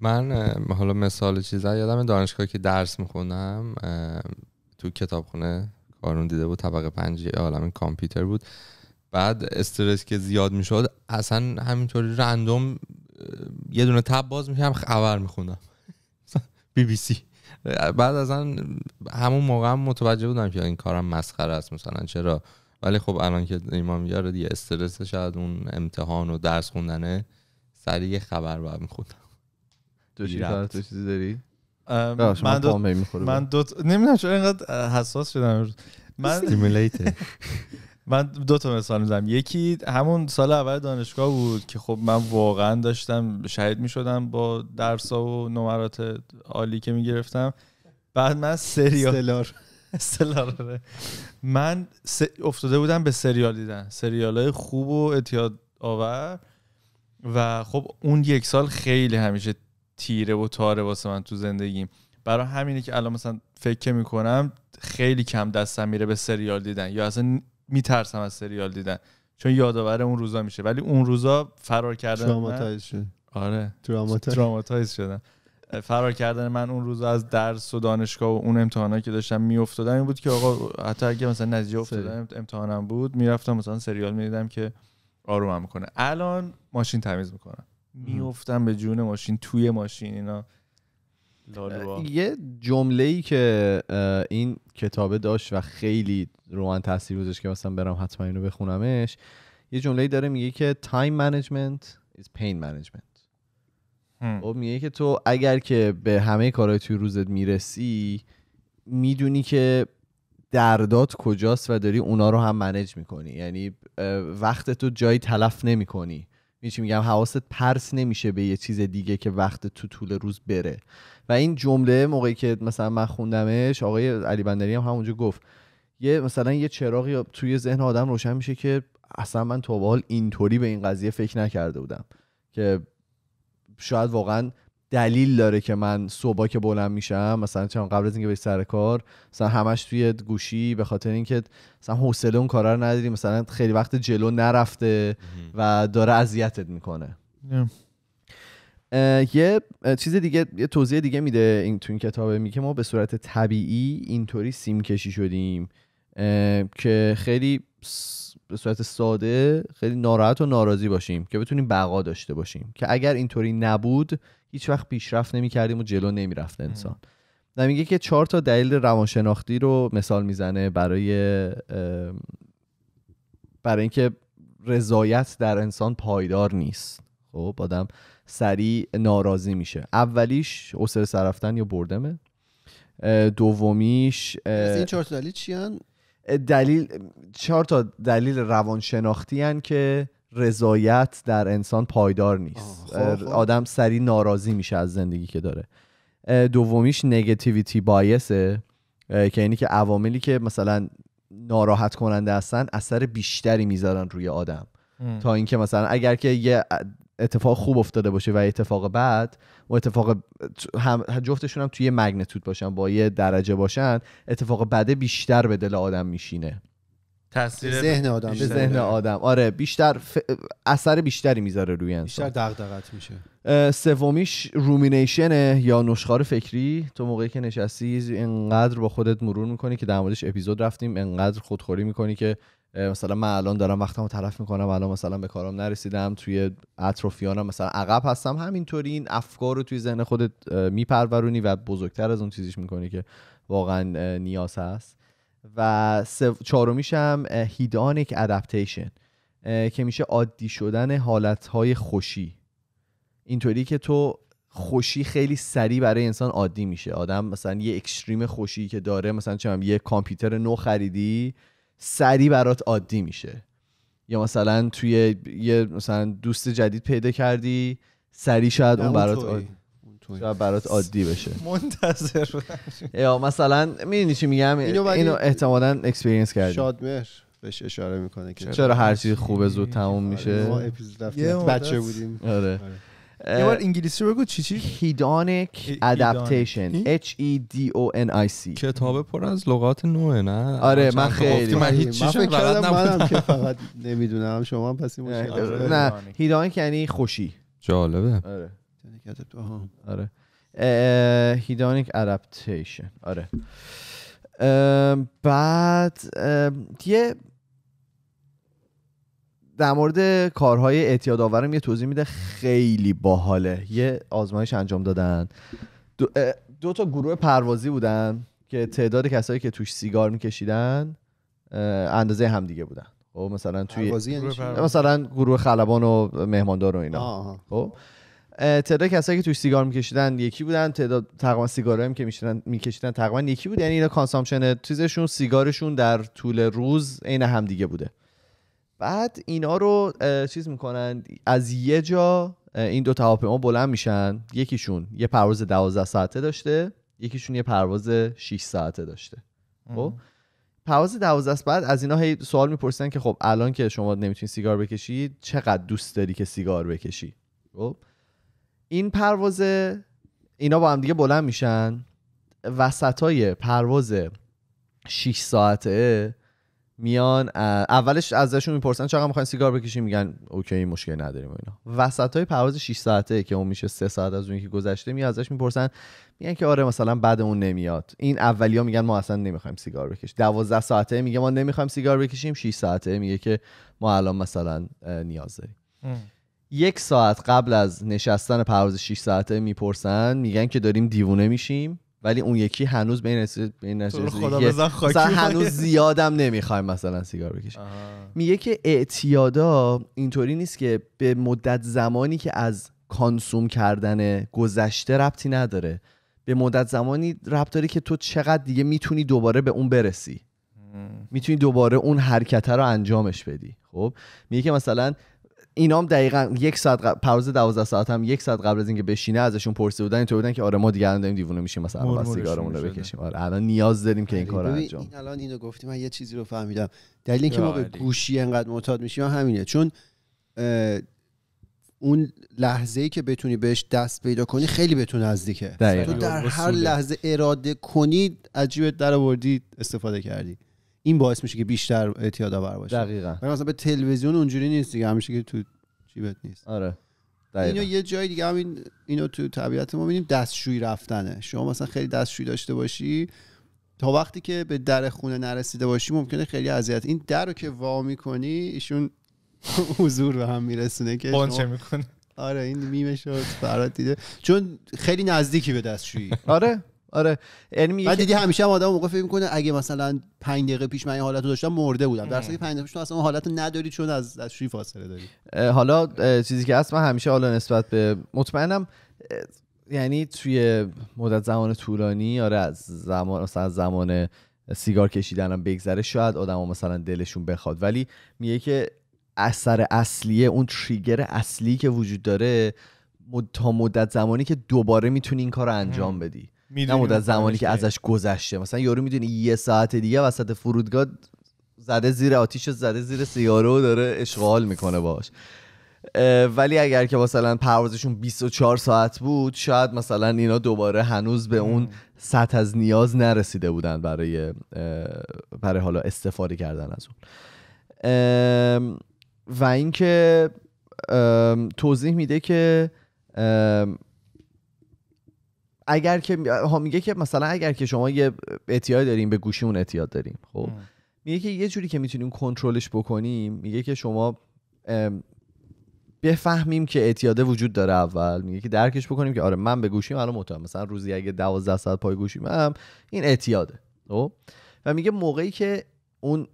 من حالا مثال چیزا یادم دانشگاه که درس میخونم تو کتابخونه کارون دیده بود طبقه پنجی عالم کامپیوتر بود بعد استرس که زیاد میشد اصلا همینطوری رندوم یه دونه تب باز میشم خبر میخونم بی بی سی بعد اصلا همون موقع هم متوجه بودم که این کارم مسخره است مثلا چرا ولی خب الان که ایمان میاره دیگه استرس شاید اون امتحان و درس خوندنه سریع خبر باید میخوندم تو من دو من نمیدونم چرا اینقدر حساس شدم من من دو تا مثال میزنم یکی همون سال اول دانشگاه بود که خب من واقعا داشتم شهید میشدم با درس ها و نمرات عالی که میگرفتم بعد من سریال سلار سلار آره. من افتاده بودم به سریال دیدن سریال های خوب و اتیاد آور و خب اون یک سال خیلی همیشه تیره و تاره واسه من تو زندگیم برای همینه که الان مثلا فکر میکنم خیلی کم دستم میره به سریال دیدن یا اصلا میترسم از سریال دیدن چون یادآور اون روزا میشه ولی اون روزا فرار کردن شد آره تراماتایز شدن فرار کردن من اون روز از درس و دانشگاه و اون امتحانا که داشتم میافتادم این بود که آقا حتی اگه مثلا نتیجه افتادم امتحانم بود میرفتم مثلا سریال میدیدم که آرومم میکنه الان ماشین تمیز میکنم میفتن به جون ماشین توی ماشین اینا یه جمله ای که این کتابه داشت و خیلی روان من تاثیر گذاشت که مثلا برم حتما اینو بخونمش یه جمله داره میگه که تایم management is pain management خب میگه که تو اگر که به همه کارهای توی روزت میرسی میدونی که دردات کجاست و داری اونا رو هم منیج میکنی یعنی وقت تو جایی تلف نمیکنی چی میگم حواست پرس نمیشه به یه چیز دیگه که وقت تو طول روز بره و این جمله موقعی که مثلا من خوندمش آقای علی بندری هم همونجا گفت یه مثلا یه چراغی توی ذهن آدم روشن میشه که اصلا من تو به حال اینطوری به این قضیه فکر نکرده بودم که شاید واقعا دلیل داره که من صبح که بلند میشم مثلا چون قبل از اینکه بری سر کار مثلا همش توی گوشی به خاطر اینکه مثلا حوصله اون کارا رو نداری مثلا خیلی وقت جلو نرفته و داره اذیتت میکنه یه چیز دیگه یه توضیح دیگه میده این تو این کتابه میگه ما به صورت طبیعی اینطوری سیم کشی شدیم که خیلی به صورت ساده خیلی ناراحت و ناراضی باشیم که بتونیم بقا داشته باشیم که اگر اینطوری نبود هیچ وقت پیشرفت نمی کردیم و جلو نمی رفت انسان و میگه که چهار تا دلیل روانشناختی رو مثال میزنه برای برای اینکه رضایت در انسان پایدار نیست خب آدم سریع ناراضی میشه اولیش اصل سرفتن یا بردمه دومیش این چهار دلیل چیان دلیل چهار تا دلیل روانشناختی هن که رضایت در انسان پایدار نیست خب، خب. آدم سری ناراضی میشه از زندگی که داره دومیش نگتیویتی بایسه که یعنی که عواملی که مثلا ناراحت کننده هستن اثر بیشتری میذارن روی آدم تا اینکه مثلا اگر که یه اتفاق خوب افتاده باشه و اتفاق بعد و اتفاق هم جفتشون هم توی یه مگنتود باشن با یه درجه باشن اتفاق بده بیشتر به دل آدم میشینه تاثیر ذهن آدم به ذهن آدم آره بیشتر اثر بیشتری میذاره روی انسان بیشتر دغدغت میشه سومیش رومینیشن یا نشخار فکری تو موقعی که نشستی اینقدر با خودت مرور میکنی که در موردش اپیزود رفتیم انقدر خودخوری میکنی که مثلا من الان دارم وقتمو تلف میکنم الان مثلا به کارم نرسیدم توی اطرافیانم مثلا عقب هستم همینطوری این افکار رو توی ذهن خودت میپرورونی و بزرگتر از اون چیزیش میکنی که واقعا نیاز هست و چهارمیش هم هیدانیک ادپتیشن که میشه عادی شدن حالتهای خوشی اینطوری که تو خوشی خیلی سریع برای انسان عادی میشه آدم مثلا یه اکستریم خوشی که داره مثلا چه یه کامپیوتر نو خریدی سریع برات عادی میشه یا مثلا توی یه مثلا دوست جدید پیدا کردی سری شاید اون برات عادی شاید برات عادی بشه منتظر یا مثلا میدونی چی میگم اینو, اینو احتمالا اکسپرینس کردی شادمهر بهش اشاره میکنه که چرا هر چیز خوبه زود تموم میشه بچه بودیم آره. آره. یه بار انگلیسی بگو چی چی هیدانیک ادپتیشن H E D O N I C کتاب پر از لغات نوعه نه آره من خیلی من هیچ چیزی بلد که فقط نمیدونم شما پس مشکل نه هیدانیک آره. یعنی خوشی جالبه آره آره هیدانیک ادپتیشن آره بعد یه در مورد کارهای اعتیاد آورم یه توضیح میده خیلی باحاله یه آزمایش انجام دادن دو, تا گروه پروازی بودن که تعداد کسایی که توش سیگار میکشیدن اندازه همدیگه بودن خب مثلا توی یعنی گروه مثلا گروه خلبان و مهماندار و اینا خب تعداد کسایی که توش سیگار میکشیدن یکی بودن تعداد تقریبا سیگارهایی هم که میکشیدن میکشیدن تقریبا یکی بود یعنی اینا کانسامشن چیزشون سیگارشون در طول روز عین همدیگه بوده بعد اینا رو چیز میکنن از یه جا این دو هواپیما بلند میشن یکیشون یه پرواز 12 ساعته داشته یکیشون یه پرواز 6 ساعته داشته خب پرواز 12 بعد از اینا هی سوال میپرسن که خب الان که شما نمیتونید سیگار بکشید چقدر دوست داری که سیگار بکشی خب این پرواز اینا با هم دیگه بلند میشن وسطای پرواز 6 ساعته میان اولش ازشون میپرسن چقدر میخواین سیگار بکشیم میگن اوکی مشکل نداریم اینا وسط های پرواز 6 ساعته که اون میشه 3 ساعت از اون که گذشته می ازش میپرسن میگن که آره مثلا بعد اون نمیاد این اولیا میگن ما اصلا نمیخوایم سیگار بکشیم 12 ساعته میگه ما نمیخوایم سیگار بکشیم 6 ساعته میگه که ما الان مثلا نیاز داریم یک ساعت قبل از نشستن پرواز 6 ساعته میپرسن میگن که داریم دیوونه میشیم ولی اون یکی هنوز به این هنوز زیادم نمیخوایم مثلا سیگار بکشیم میگه که اعتیادا اینطوری نیست که به مدت زمانی که از کانسوم کردن گذشته ربطی نداره به مدت زمانی ربط داره که تو چقدر دیگه میتونی دوباره به اون برسی میتونی دوباره اون حرکت رو انجامش بدی خب میگه که مثلا هم دقیقا یک ساعت قبل پرواز ساعت هم یک ساعت قبل از اینکه بشینه ازشون پرسیده بودن اینطور بودن که آره ما دیگه الان داریم دیوونه میشیم مثلا با سیگارمون رو بکشیم آره الان نیاز داریم که این کار انجام این الان اینو گفتی من یه چیزی رو فهمیدم دلیل اینکه ما به گوشی انقدر معتاد میشیم همینه چون اون لحظه ای که بتونی بهش دست پیدا کنی خیلی به تو نزدیکه تو در هر لحظه اراده کنید عجیبت در آوردی استفاده کردی این باعث میشه که بیشتر اعتیاد آور باشه دقیقاً مثلا به تلویزیون اونجوری نیست دیگه همیشه که تو جیبت نیست آره اینو یه جای دیگه همین اینو تو طبیعت ما میبینیم دستشویی رفتنه شما مثلا خیلی دستشویی داشته باشی تا وقتی که به در خونه نرسیده باشی ممکنه خیلی اذیت این در رو که وا میکنی ایشون حضور به هم میرسونه که چه میکنه آره این میمه شد فرات دیده چون خیلی نزدیکی به دستشویی آره آره یعنی میگه دیدی همیشه هم آدم موقع فکر میکنه اگه مثلا 5 دقیقه پیش من این حالتو داشتم مرده بودم در اصل 5 دقیقه پیش تو اصلا حالت نداری چون از از شوی فاصله داری حالا چیزی که هست همیشه حالا نسبت به مطمئنم یعنی توی مدت زمان طولانی آره از زمان مثلا زمان سیگار کشیدنم بگذره شاید آدم مثلا دلشون بخواد ولی میگه که اثر اصلی اون تریگر اصلی که وجود داره مد... تا مدت زمانی که دوباره میتونی این کار رو انجام بدی نه از زمانی که ازش گذشته مثلا یارو میدونی یه ساعت دیگه وسط فرودگاه زده زیر آتیش زده زیر سیارو داره اشغال میکنه باش ولی اگر که مثلا پروازشون 24 ساعت بود شاید مثلا اینا دوباره هنوز به اون سطح از نیاز نرسیده بودن برای برای حالا استفاده کردن از اون و اینکه توضیح میده که اگر که میگه که مثلا اگر که شما یه اعتیاد داریم به گوشی اون اعتیاد داریم خب میگه که یه جوری که میتونیم کنترلش بکنیم میگه که شما بفهمیم که اعتیاده وجود داره اول میگه که درکش بکنیم که آره من به گوشیم الان مطمئن مثلا روزی اگه 12 ساعت پای گوشیم هم این اعتیاده خب و میگه موقعی که اون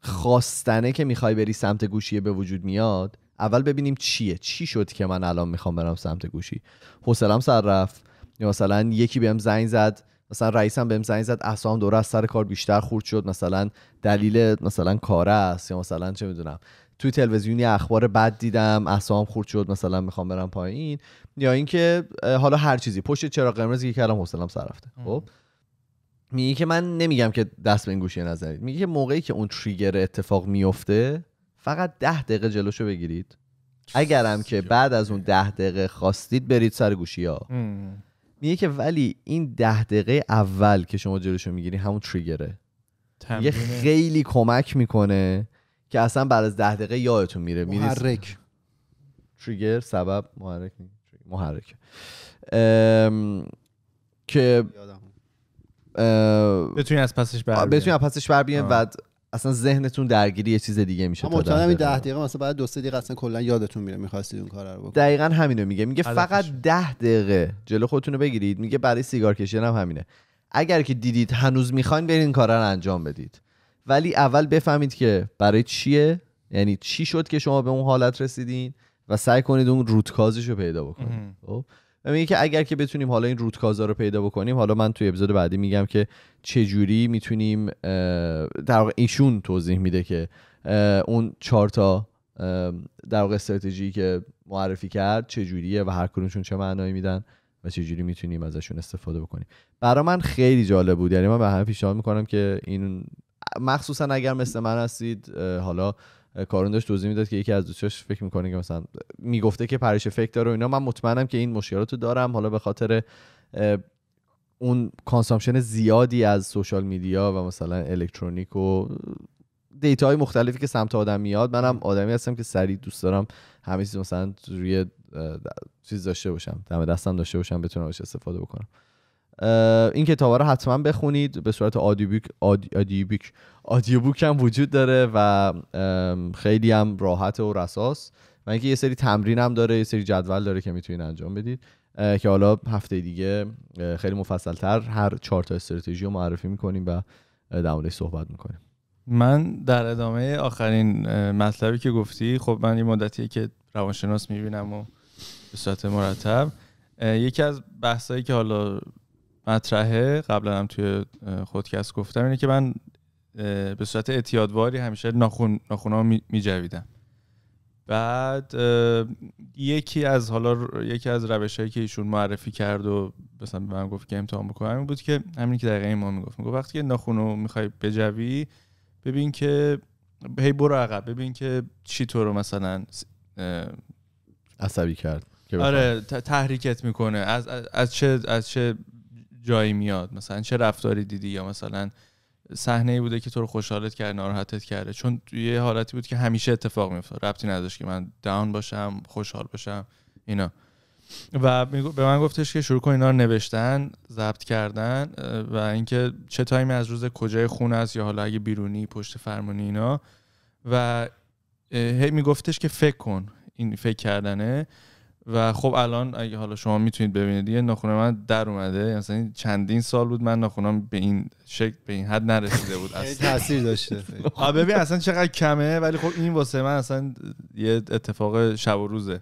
خواستنه که میخوای بری سمت گوشی به وجود میاد اول ببینیم چیه چی شد که من الان میخوام برم سمت گوشی حوصلم سر رفت یا مثلا یکی بهم زنگ زد مثلا رئیسم بهم زنگ زد اسام دوره از سر کار بیشتر خورد شد مثلا دلیل مثلا کاره است یا مثلا چه میدونم توی تلویزیونی اخبار بد دیدم اسام خورد شد مثلا میخوام برم پایین یا اینکه حالا هر چیزی پشت چرا قرمز یک کلام حوصله‌ام سر رفته خب میگه که من نمیگم که دست به این گوشی نزنید میگه که موقعی که اون تریگر اتفاق میفته فقط ده دقیقه جلوشو بگیرید اگرم که بعد از اون ده دقیقه خواستید برید سر گوشی ها میگه که ولی این ده دقیقه اول که شما جلوشو میگیری همون تریگره یه خیلی کمک میکنه که اصلا بعد از ده دقیقه یادتون میره محرک تریگر سبب محرک محرک ام... که بتونی از پسش بر بتونی از پسش بر بیان و اصلا ذهنتون درگیری یه چیز دیگه میشه اما تا ده 10 دقیقه مثلا بعد دو سه دقیقه اصلا کلا یادتون میره میخواستید اون کار رو بکنید دقیقا همینو میگه میگه فقط 10 دقیقه جلو خودتون رو بگیرید میگه برای سیگار کشیدن هم همینه اگر که دیدید هنوز میخواین برین کارا رو انجام بدید ولی اول بفهمید که برای چیه یعنی چی شد که شما به اون حالت رسیدین و سعی کنید اون روتکازش رو پیدا بکنید و میگه که اگر که بتونیم حالا این روت رو پیدا بکنیم حالا من توی اپیزود بعدی میگم که چه جوری میتونیم در واقع ایشون توضیح میده که اون چهار تا در واقع استراتژی که معرفی کرد چه جوریه و هر کدومشون چه معنایی میدن و چه جوری میتونیم ازشون استفاده بکنیم برا من خیلی جالب بود یعنی من به همه پیشنهاد میکنم که این مخصوصا اگر مثل من هستید حالا کارون داشت توضیح میداد که یکی از دوستاش فکر میکنه که مثلا میگفته که پرش افکت داره و اینا من مطمئنم که این مشکلات رو دارم حالا به خاطر اون کانسامشن زیادی از سوشال میدیا و مثلا الکترونیک و دیتا های مختلفی که سمت آدم میاد منم آدمی هستم که سریع دوست دارم همه چیز مثلا روی چیز داشته باشم دم دستم داشته باشم بتونم ازش استفاده بکنم این کتاب رو حتما بخونید به صورت آدیو بوک آدیو هم وجود داره و خیلی هم راحت و رساس و اینکه یه سری تمرین هم داره یه سری جدول داره که میتونید انجام بدید که حالا هفته دیگه خیلی مفصلتر هر چهار تا استراتژی رو معرفی میکنیم و در موردش صحبت میکنیم من در ادامه آخرین مطلبی که گفتی خب من یه مدتیه که روانشناس میبینم و به صورت مرتب یکی از بحثایی که حالا مطرحه قبلا هم توی خودکست گفتم اینه که من به صورت اعتیادواری همیشه ناخون ناخونا میجویدم بعد یکی از حالا یکی از روش که ایشون معرفی کرد و مثلا به من گفت که امتحان بکنم این بود که همین که دقیقه ما میگفت میگفت وقتی که رو میخوای بجوی ببین که هی برو عقب ببین که چی تو رو مثلا عصبی کرد آره تحریکت میکنه از, از چه از چه جایی میاد مثلا چه رفتاری دیدی یا مثلا صحنه ای بوده که تو رو خوشحالت کرد ناراحتت کرده چون یه حالتی بود که همیشه اتفاق میفتاد ربطی نداشت که من داون باشم خوشحال باشم اینا و به من گفتش که شروع کن اینا رو نوشتن ضبط کردن و اینکه چه تایمی از روز کجای خون است یا حالا اگه بیرونی پشت فرمونی اینا و هی میگفتش که فکر کن این فکر کردنه و خب الان اگه حالا شما میتونید ببینید یه ناخون من در اومده مثلا چندین سال بود من ناخونم به این شکل به این حد نرسیده بود اصلا تاثیر داشته ببین اصلا چقدر کمه ولی خب این واسه من اصلا یه اتفاق شب و روزه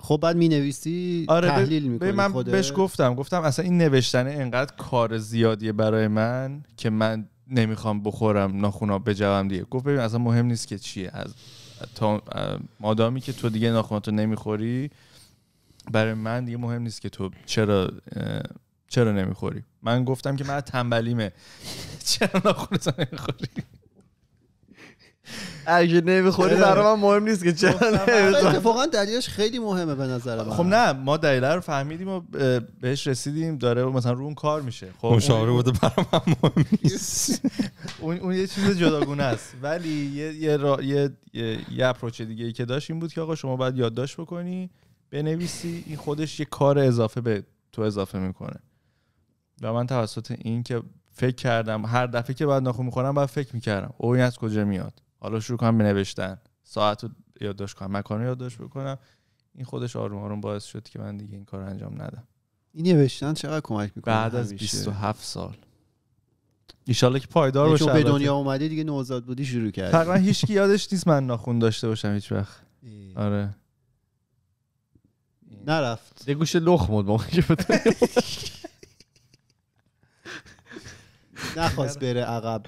خب بعد می نویسی آره تحلیل میکنی من بهش گفتم گفتم اصلا این نوشتن انقدر کار زیادیه برای من که من نمیخوام بخورم ناخونا بجوم دیگه گفت ببین اصلا مهم نیست که چیه از تا مادامی که تو دیگه ناخوناتو نمیخوری برای من دیگه مهم نیست که تو چرا چرا نمیخوری من گفتم که من تنبلیمه چرا ناخونتو نمیخوری اگه نمیخوری برای من مهم نیست که چرا اتفاقا دلیلش خیلی مهمه به نظر من خب نه ما دلیل رو فهمیدیم و بهش رسیدیم داره مثلا رو اون کار میشه خب مشاوره بوده برای من مهم نیست اون یه چیز جداگونه است ولی یه یه یه اپروچ دیگه ای که داشت این بود که آقا شما باید یادداشت بکنی بنویسی این خودش یه کار اضافه به تو اضافه میکنه و من توسط این که فکر کردم هر دفعه که بعد ناخون میخورم بعد فکر میکردم او این از کجا میاد حالا شروع کنم به نوشتن ساعت رو یادداشت کنم مکان رو یادداشت بکنم این خودش آروم آروم باعث شد که من دیگه این کار رو انجام ندم این نوشتن چقدر کمک میکنه بعد از 27 سال ایشالله که پایدار یعنی باشه به دنیا اومدی دیگه نوزاد بودی شروع کردی تقریبا هیچ یادش نیست من ناخون داشته باشم هیچ وقت آره نرفت یه گوشه لخ مود موقعی که نخواست بره عقب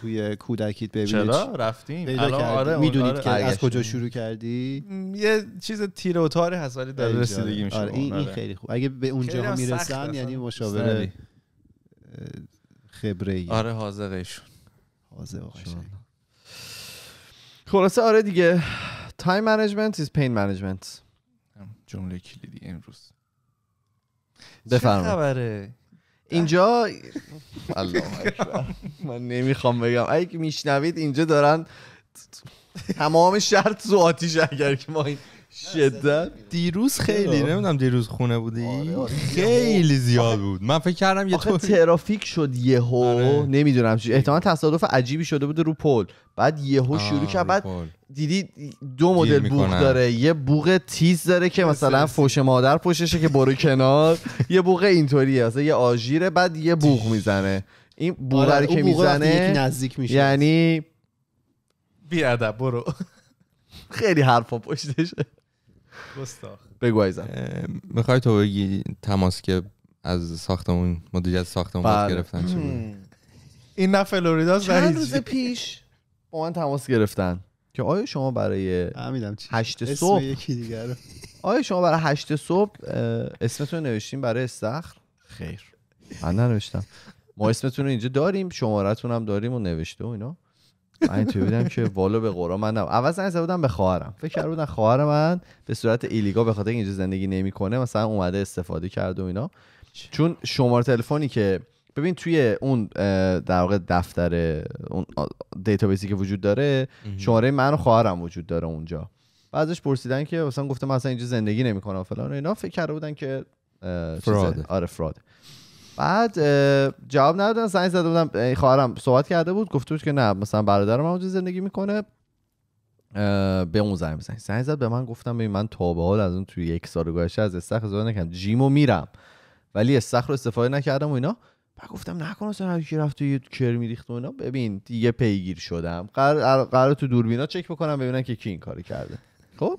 توی کودکیت ببینیش چرا رفتیم الان آره میدونید آره، که از کجا شروع کردی یه چیز تیر و تاره هست ولی در رسیدگی میشه آره این, آره. خیلی خوب اگه به اونجا میرسن یعنی مشاوره خبره ای آره حاضقشون حاضق خلاصه آره دیگه تایم منیجمنت از پین منیجمنت جمله کلیدی امروز بفرمایید خبره اینجا الله من نمیخوام بگم اگه میشنوید اینجا دارن تمام شرط تو آتیش اگر که ما این شدت دیروز خیلی نمیدونم دیروز خونه بودی آره، آره. خیلی زیاد بود من فکر کردم یه ترافیک شد یهو آره. نمیدونم چی احتمال تصادف عجیبی شده بود رو پل بعد یهو شروع کرد بعد دیدی دو مدل بوغ داره یه بوغ تیز داره که مثلا فوش مادر پوششه که برو کنار یه بوغ اینطوریه مثلا یه آژیره بعد یه بوغ میزنه این بوغ آره، که میزنه نزدیک میشه یعنی بی برو خیلی حرفا پشتشه گستاخ بگو ایزم میخوای تو بگی تماس که از ساختمون مدیریت ساختمون بله. گرفتن چه این نه فلوریدا چند روز پیش با من تماس گرفتن که آیا شما برای هشت صبح آیا شما برای هشت صبح اسمتون نوشتین برای استخر خیر من ننوشتم ما اسمتون رو اینجا داریم شمارتون هم داریم و نوشته و اینا من بودم که والا به قرآن من نبود اول بودم به خواهرم فکر کرده بودم خواهر من به صورت ایلیگا به خاطر اینجا زندگی نمیکنه مثلا اومده استفاده کرده و اینا چون شماره تلفنی که ببین توی اون در واقع دفتر اون دیتابیسی که وجود داره شماره من و خواهرم وجود داره اونجا بعضش پرسیدن که مثلا گفتم مثلا اینجا زندگی نمیکنم فلان و اینا فکر بودن که فراد آره فراد بعد جواب ندادن زنگ زده بودم خواهرم صحبت کرده بود گفته بود که نه مثلا برادرم اونجا زندگی میکنه به اون زنگ بزنی زنگ زد به من گفتم ببین من تا به حال از اون توی یک سال گذشته از استخر زدن نکردم جیمو میرم ولی استخر رو استفاده نکردم و اینا بعد گفتم نکن اصلا کی رفت یه کر میریخت و اینا ببین دیگه پیگیر شدم قرار قرار تو دوربینا چک بکنم ببینم که کی این کاری کرده خب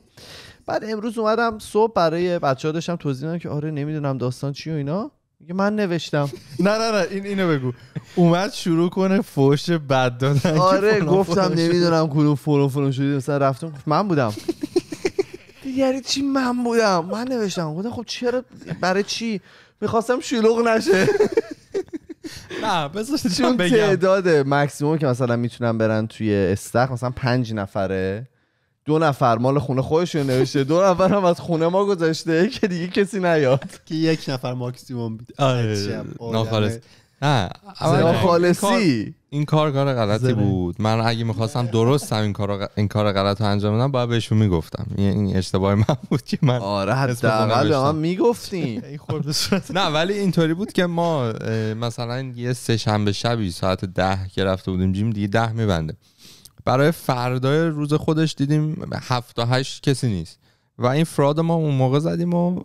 بعد امروز اومدم صبح برای بچه‌ها داشتم توضیح میدم که آره نمیدونم داستان چی و اینا میگه من نوشتم نه نه نه این اینو بگو اومد شروع کنه فوش بد دادن آره گفتم نمیدونم کدوم فرو فرو شدی مثلا رفتم من بودم یعنی چی من بودم من نوشتم گفتم خب چرا برای چی میخواستم شلوغ نشه نه بذار چون تعداد مکسیموم که مثلا میتونم برن توی استخ مثلا پنج نفره دو نفر مال خونه خودشون نوشته دو نفر هم از خونه ما گذاشته که دیگه کسی نیاد که یک نفر ماکسیموم ناخالص نه ناخالصی این کار کار غلطی بود من اگه میخواستم درست هم این کار این کار غلط رو انجام بدم باید بهشون میگفتم این اشتباه من بود که من آره حداقل به من میگفتیم نه ولی اینطوری بود که ما مثلا یه سه شنبه شبی ساعت ده که رفته بودیم جیم دیگه ده میبنده برای فردای روز خودش دیدیم هفت تا هشت کسی نیست و این فراد ما اون موقع زدیم و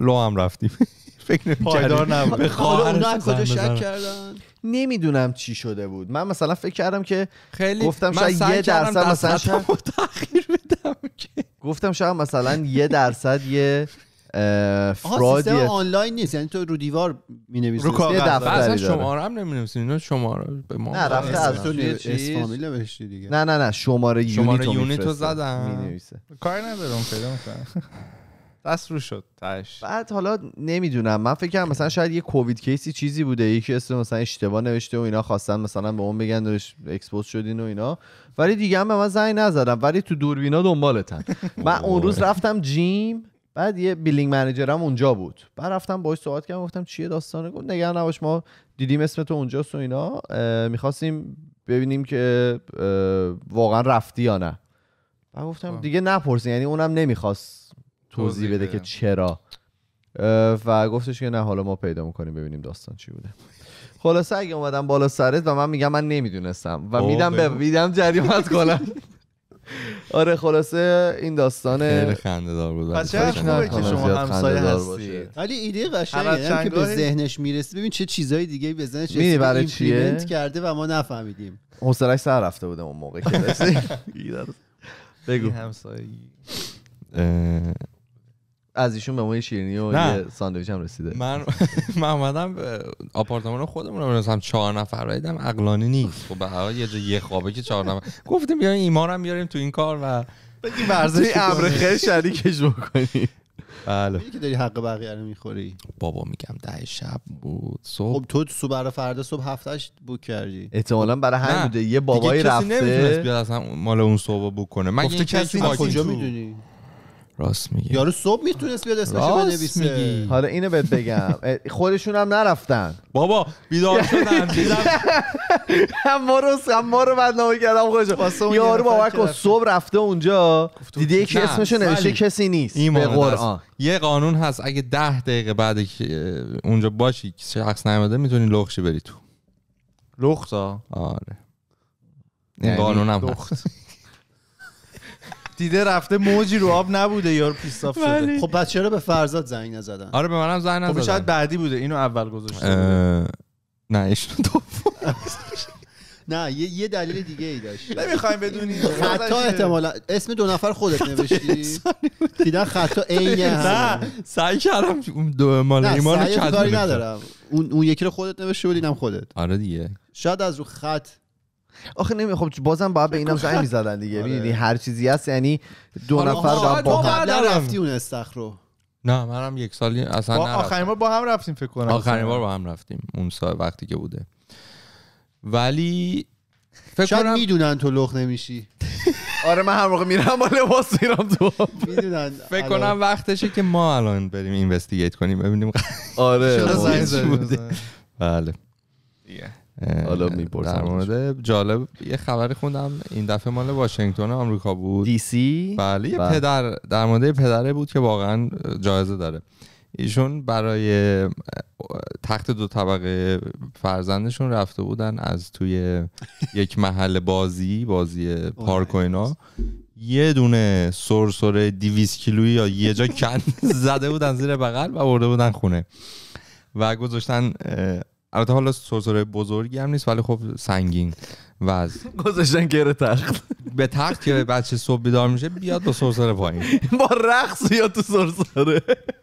لو هم رفتیم فکر پایدار به نمیدونم چی شده بود من مثلا فکر کردم که خیلی گفتم شاید یه درصد مثلا تاخیر بدم گفتم شاید مثلا یه درصد یه فرادی آنلاین نیست یعنی تو رو دیوار می‌نویسی رو دفتر بله، بله. شماره هم نمی‌نویسی اینا شماره به ما نه رفته از تو فامیل نوشتی دیگه نه نه نه شماره یونیت رو یونیت زدم نویسه. کاری ندارم پیدا دست رو شد تش بعد حالا نمیدونم من فکر کنم مثلا شاید یه کووید کیسی چیزی بوده یکی اسم مثلا اشتباه نوشته و اینا خواستن مثلا به اون بگن دوش اکسپوز شدین و اینا ولی دیگه هم به من زنگ نزدم ولی تو دوربینا دنبالتن من اون روز رفتم جیم بعد یه بیلینگ منیجرم اونجا بود بعد رفتم باهاش صحبت کردم گفتم چیه داستانه گفت نگران نباش ما دیدیم اسم تو اونجا و اینا میخواستیم ببینیم که واقعا رفتی یا نه بعد گفتم خب. دیگه نپرسین یعنی اونم نمیخواست توضیح بده که چرا و گفتش که نه حالا ما پیدا میکنیم ببینیم داستان چی بوده خلاصه اگه اومدم بالا سرت و من میگم من نمیدونستم و میدم به میدم جریمت کنم آره خلاصه این داستان خیلی خنده دار بود پس خوبه که شما همسایه هستی؟ ولی ایده قشنگه یعنی که به ذهنش میرسه ببین چه چیزای دیگه به ذهنش میری برای چیه کرده و ما نفهمیدیم حوصله‌اش سر رفته بودم اون موقع که بگو همسایه. از ایشون به ما یه شیرینی و نه. یه ساندویچ هم رسیده من محمدم به آپارتمان خودمون رو هم چهار نفر دیدم عقلانی نیست خب به هر یه جا یه خوابه که چهار نفر گفتیم بیاین ایمان هم بیاریم تو این کار و بگی ورزش امر خیر شریکش بکنی بله که داری حق بقیه رو میخوری بابا میگم ده شب بود صبح خب تو سو سوبر فردا صبح هفتش بوک کردی احتمالاً برای همین بوده یه بابایی رفته دیگه کسی نمیتونست بیاد اصلا مال اون صبح بوک کنه من گفته خب کسی کجا میدونی راست میگه یارو صبح میتونست بیاد رو بنویسه حالا اینو بهت بگم خودشون هم نرفتن بابا بیدار شدن دیدم هم ما رو هم ما رو بدنامه کردم یارو بابا کن صبح رفته اونجا دیدی که اسمشو نوشته کسی نیست به قرآن یه قانون هست اگه ده دقیقه بعد که اونجا باشی شخص نیومده میتونی لخشی بری تو ها؟ آره یعنی این قانون هم هست دیده رفته موجی رو آب نبوده یارو پیستاف شده خب بچه چرا به فرزاد زنگ نزدن آره به منم زنگ خب، نزدن خب شاید بعدی بوده اینو اول گذاشته بوده نه ایشون دو نه یه, دلیل دیگه ای داشت نمیخوایم بدونی خطا احتمالا اسم دو نفر خودت نوشتی دیدن خطا یه نه سعی کردم دو مال ایمان کاری ندارم اون اون یکی رو خودت نوشته بودینم خودت آره دیگه شاید از رو خط آخه نمی خب بازم باید به اینم زنگ میزدن دیگه آره. میدونی هر چیزی هست یعنی دو نفر باید با هم رفتی اون استخر رو نه منم یک سالی اصلا با آخرین بار با هم رفتیم فکر کنم آخرین بار با هم رفتیم اون سال وقتی که بوده ولی فکر شاید کنم... میدونن تو لخ نمیشی آره من هر موقع میرم با لباس میرم تو میدونن فکر کنم وقتشه که ما الان بریم اینوستیگیت کنیم ببینیم آره, آره. بله حالا میپرسم در مورد جالب یه خبری خوندم این دفعه مال واشنگتن آمریکا بود دی سی بله یه بله. پدر در مورد پدره بود که واقعا جایزه داره ایشون برای تخت دو طبقه فرزندشون رفته بودن از توی یک محل بازی بازی پارک و اینا یه دونه سرسره دیویز کیلویی یا یه جا کند زده بودن زیر بغل و برده بودن خونه و گذاشتن البته حالا سرسره بزرگی هم نیست ولی خب سنگین وز گذاشتن گره تخت به تخت که بچه صبح بیدار میشه بیاد با سرسره پایین با رقص یا تو سرسره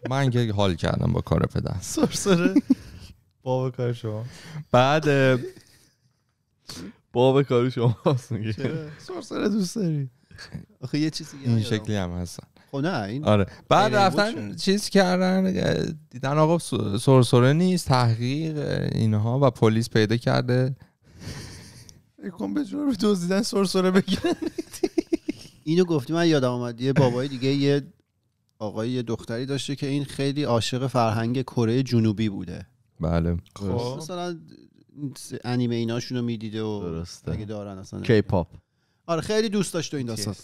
من که حال کردم با کار پدر سرسره باب کار شما بعد باب کار شما سرسره دوست داری آخه یه چیزی این شکلی هم هستم خب نه این آره بعد رفتن چیز کردن دیدن آقا سرسره نیست تحقیق اینها و پلیس پیدا کرده کن به جور دیدن سرسره اینو گفتی من یادم آمد یه بابای دیگه یه آقای یه دختری داشته که این خیلی عاشق فرهنگ کره جنوبی بوده بله خب. خب. مثلا انیمه ایناشونو میدیده و درسته اگه دارن اصلا کی پاپ آره خیلی دوست داشت تو این داستان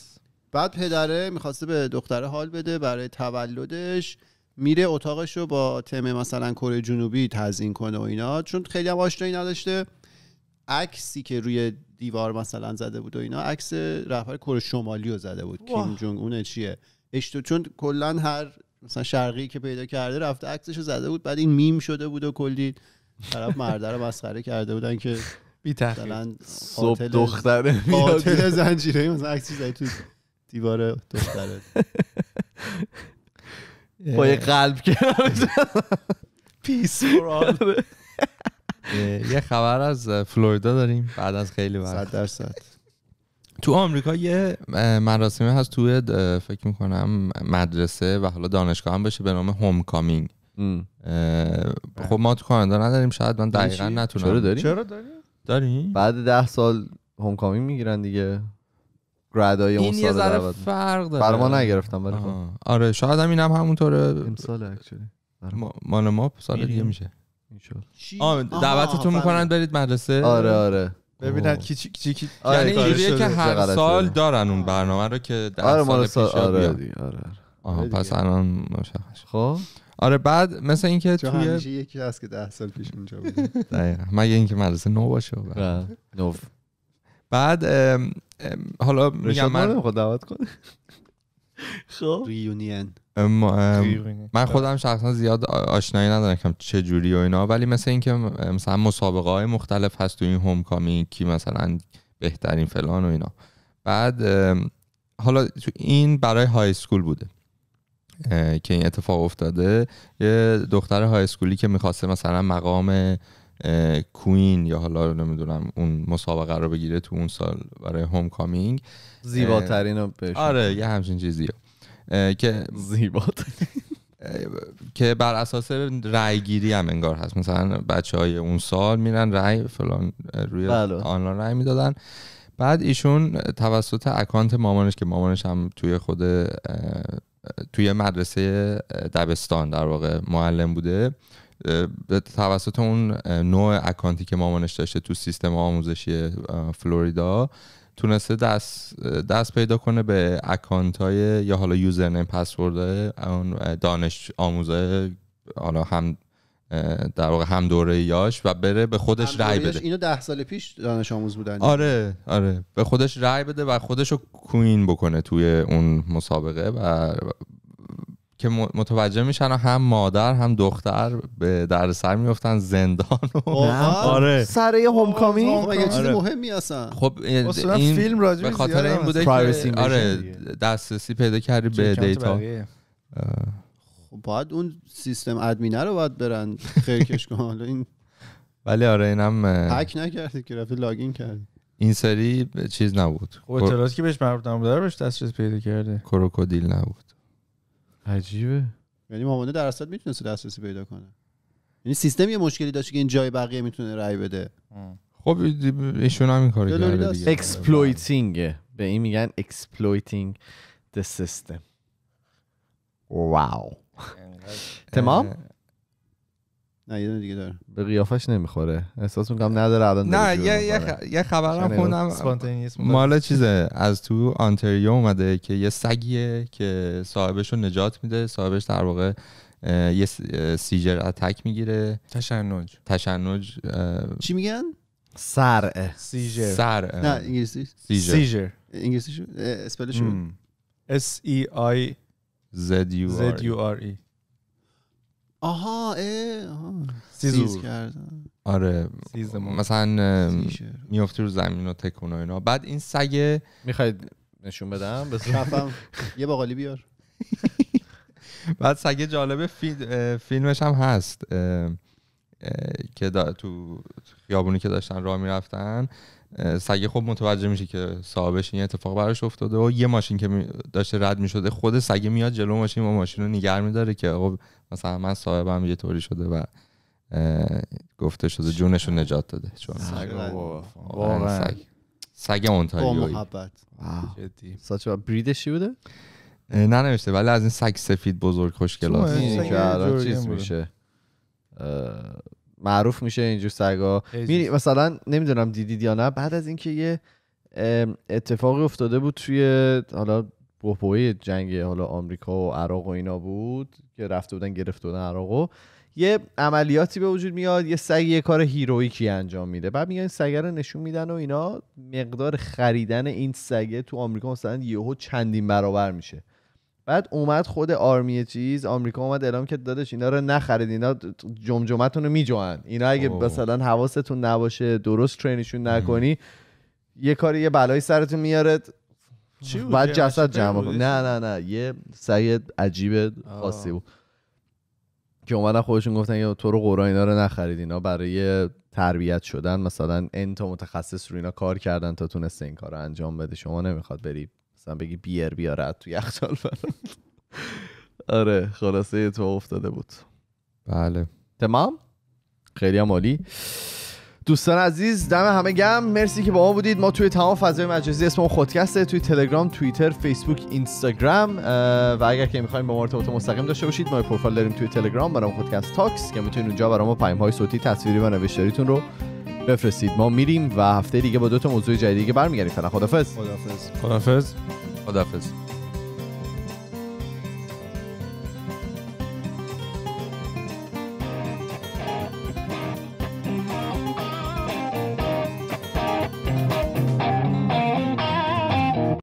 بعد پدره میخواسته به دختره حال بده برای تولدش میره اتاقش رو با تم مثلا کره جنوبی تزین کنه و اینا چون خیلی هم آشنایی نداشته عکسی که روی دیوار مثلا زده بود و اینا عکس رهبر کره شمالی رو زده بود کیم جونگ اون چیه اشتو چون کلا هر مثلا شرقی که پیدا کرده رفته عکسش رو زده بود بعد این میم شده بود و کلی طرف مرده رو مسخره کرده بودن که بی تحقیق دختره قاتل زنجیره مثلا تو دیوار با یه قلب کنارش پیس یه خبر از فلوریدا داریم بعد از خیلی وقت درصد تو آمریکا یه مراسمی هست توی فکر میکنم مدرسه و حالا دانشگاه هم بشه به نام هوم کامینگ خب ما تو کانادا نداریم شاید من دقیقا نتونم چرا چرا داریم؟ داریم؟ بعد ده سال هوم کامینگ میگیرن دیگه گرادای اون سال ذره فرق داره بر ما نگرفتم برای خب. آره شاید هم اینم همونطوره امسال اکچولی آره. مال ما سال دیگه میشه آه دعوتتون میکنن برید مدرسه آره آره ببینن کی چی کی کی آره، یعنی اینجوریه که هر سال دارن اون برنامه رو که در آره سال پیش آره،, آره آره آها پس الان مشخص خب آره بعد مثلا اینکه توی همیشه یکی هست که ده سال پیش اونجا بود دقیقاً مگه اینکه مدرسه نو باشه نو بعد حالا میگم من دعوت کن خب من خودم شخصا زیاد آشنایی ندارم که چه جوری و اینا ولی مثل اینکه مثلا مسابقه های مختلف هست تو این هوم کامینگ کی مثلا بهترین فلان و اینا بعد حالا این برای های اسکول بوده که این اتفاق افتاده یه دختر های اسکولی که میخواسته مثلا مقام کوین یا حالا نمیدونم اون مسابقه رو بگیره تو اون سال برای هوم کامینگ زیباترین آره یه همچین چیزی که زیبات که بر اساس رای گیری هم انگار هست مثلا بچه های اون سال میرن رای فلان روی بله. آنلاین رای میدادن بعد ایشون توسط اکانت مامانش که مامانش هم توی خود توی مدرسه دبستان در واقع معلم بوده توسط اون نوع اکانتی که مامانش داشته تو سیستم آموزشی فلوریدا تونسته دست, دست پیدا کنه به اکانت های یا حالا یوزرنیم پسورد اون دانش آموزه حالا هم در واقع هم دوره یاش و بره به خودش رای بده اینو ده سال پیش دانش آموز بودن آره آره به خودش رای بده و خودش رو کوین بکنه توی اون مسابقه و که متوجه میشن و هم مادر هم دختر به در سر میفتن زندان و آره سر یه یه چیز آره. مهمی هستن خب این فیلم را به خاطر این بوده که آره دسترسی پیدا کردی به دیتا خب، باید اون سیستم ادمینه رو باید برن خیرکش کن حالا این ولی آره اینم هک نکردی که رفتی لاگین کردی این سری چیز نبود خب اطلاعاتی که بهش مربوط نبود بهش پیدا کرده کروکودیل نبود عجیبه یعنی مامانه درصد میتونست دسترسی پیدا کنه یعنی سیستم یه مشکلی داشت که این جای بقیه میتونه رای بده خب ایشون هم این کارو کرده اکسپلویتینگ به این میگن اکسپلویتینگ د سیستم واو تمام نه یه دیگه داره به قیافش نمیخوره احساس میکنم نداره الان نه یه خبر یه خبرم یعنی خوندم چیزه از تو آنتریو اومده که یه سگیه که صاحبش رو نجات میده صاحبش در واقع یه سیجر اتک میگیره تشنج تشنج چی میگن سر سیجر سر نه انگلیسی سیجر انگلیسی انگلیسی S E I Z U R E آها اه سیز کرد آره مثلا میفتی رو زمین و تکون و اینا بعد این سگه میخواید نشون بدم یه باقالی بیار بعد سگه جالبه فیلمش هم هست که تو خیابونی که داشتن راه میرفتن سگه خب متوجه میشه که صاحبش این اتفاق براش افتاده و یه ماشین که داشته رد میشده خود سگه میاد جلو ماشین و ماشین رو نگر میداره که خب مثلا من صاحبم یه طوری شده و گفته شده جونش رو نجات داده چون سگ سگ اونتاریوی محبت ساچه با بریدشی بوده ننوشته ولی از این سگ سفید بزرگ چیز میشه معروف میشه اینجور سگا میری مثلا نمیدونم دیدید یا نه بعد از اینکه یه اتفاقی افتاده بود توی حالا بحبوحه جنگ حالا آمریکا و عراق و اینا بود که رفته بودن گرفته بودن و یه عملیاتی به وجود میاد یه سگ یه کار هیرویکی انجام میده بعد میگن سگه رو نشون میدن و اینا مقدار خریدن این سگه تو آمریکا مثلا یهو چندین برابر میشه بعد اومد خود آرمی چیز آمریکا اومد اعلام که دادش اینا رو نخرید اینا جمجمتون رو میجوان اینا اگه مثلا حواستون نباشه درست ترینشون نکنی یه کاری یه بلایی سرتون میاره بعد جسد جمع کن نه نه نه یه سید عجیب خاصی بود که اومدن خودشون گفتن یا تو رو قرآن اینا رو نخرید اینا برای تربیت شدن مثلا انت متخصص رو اینا کار کردن تا تونسته این کار رو انجام بده شما نمیخواد برید مثلا بگی بیر بیاره تو یخچال آره خلاصه تو افتاده بود بله تمام خیلی هم عالی دوستان عزیز دم همه گم مرسی که با ما بودید ما توی تمام فضای مجازی اسم خودکسته توی تلگرام توییتر فیسبوک اینستاگرام و اگر که میخوایم با ما ارتباط مستقیم داشته باشید ما پروفایل داریم توی تلگرام برام خودکست تاکس که میتونید اونجا برام پیام های صوتی تصویری و نوشتاریتون رو بفرستید ما میریم و هفته دیگه با دو تا موضوع جدیدی که برمیگردیم فعلا خدافظ خدافظ خدافظ خدافظ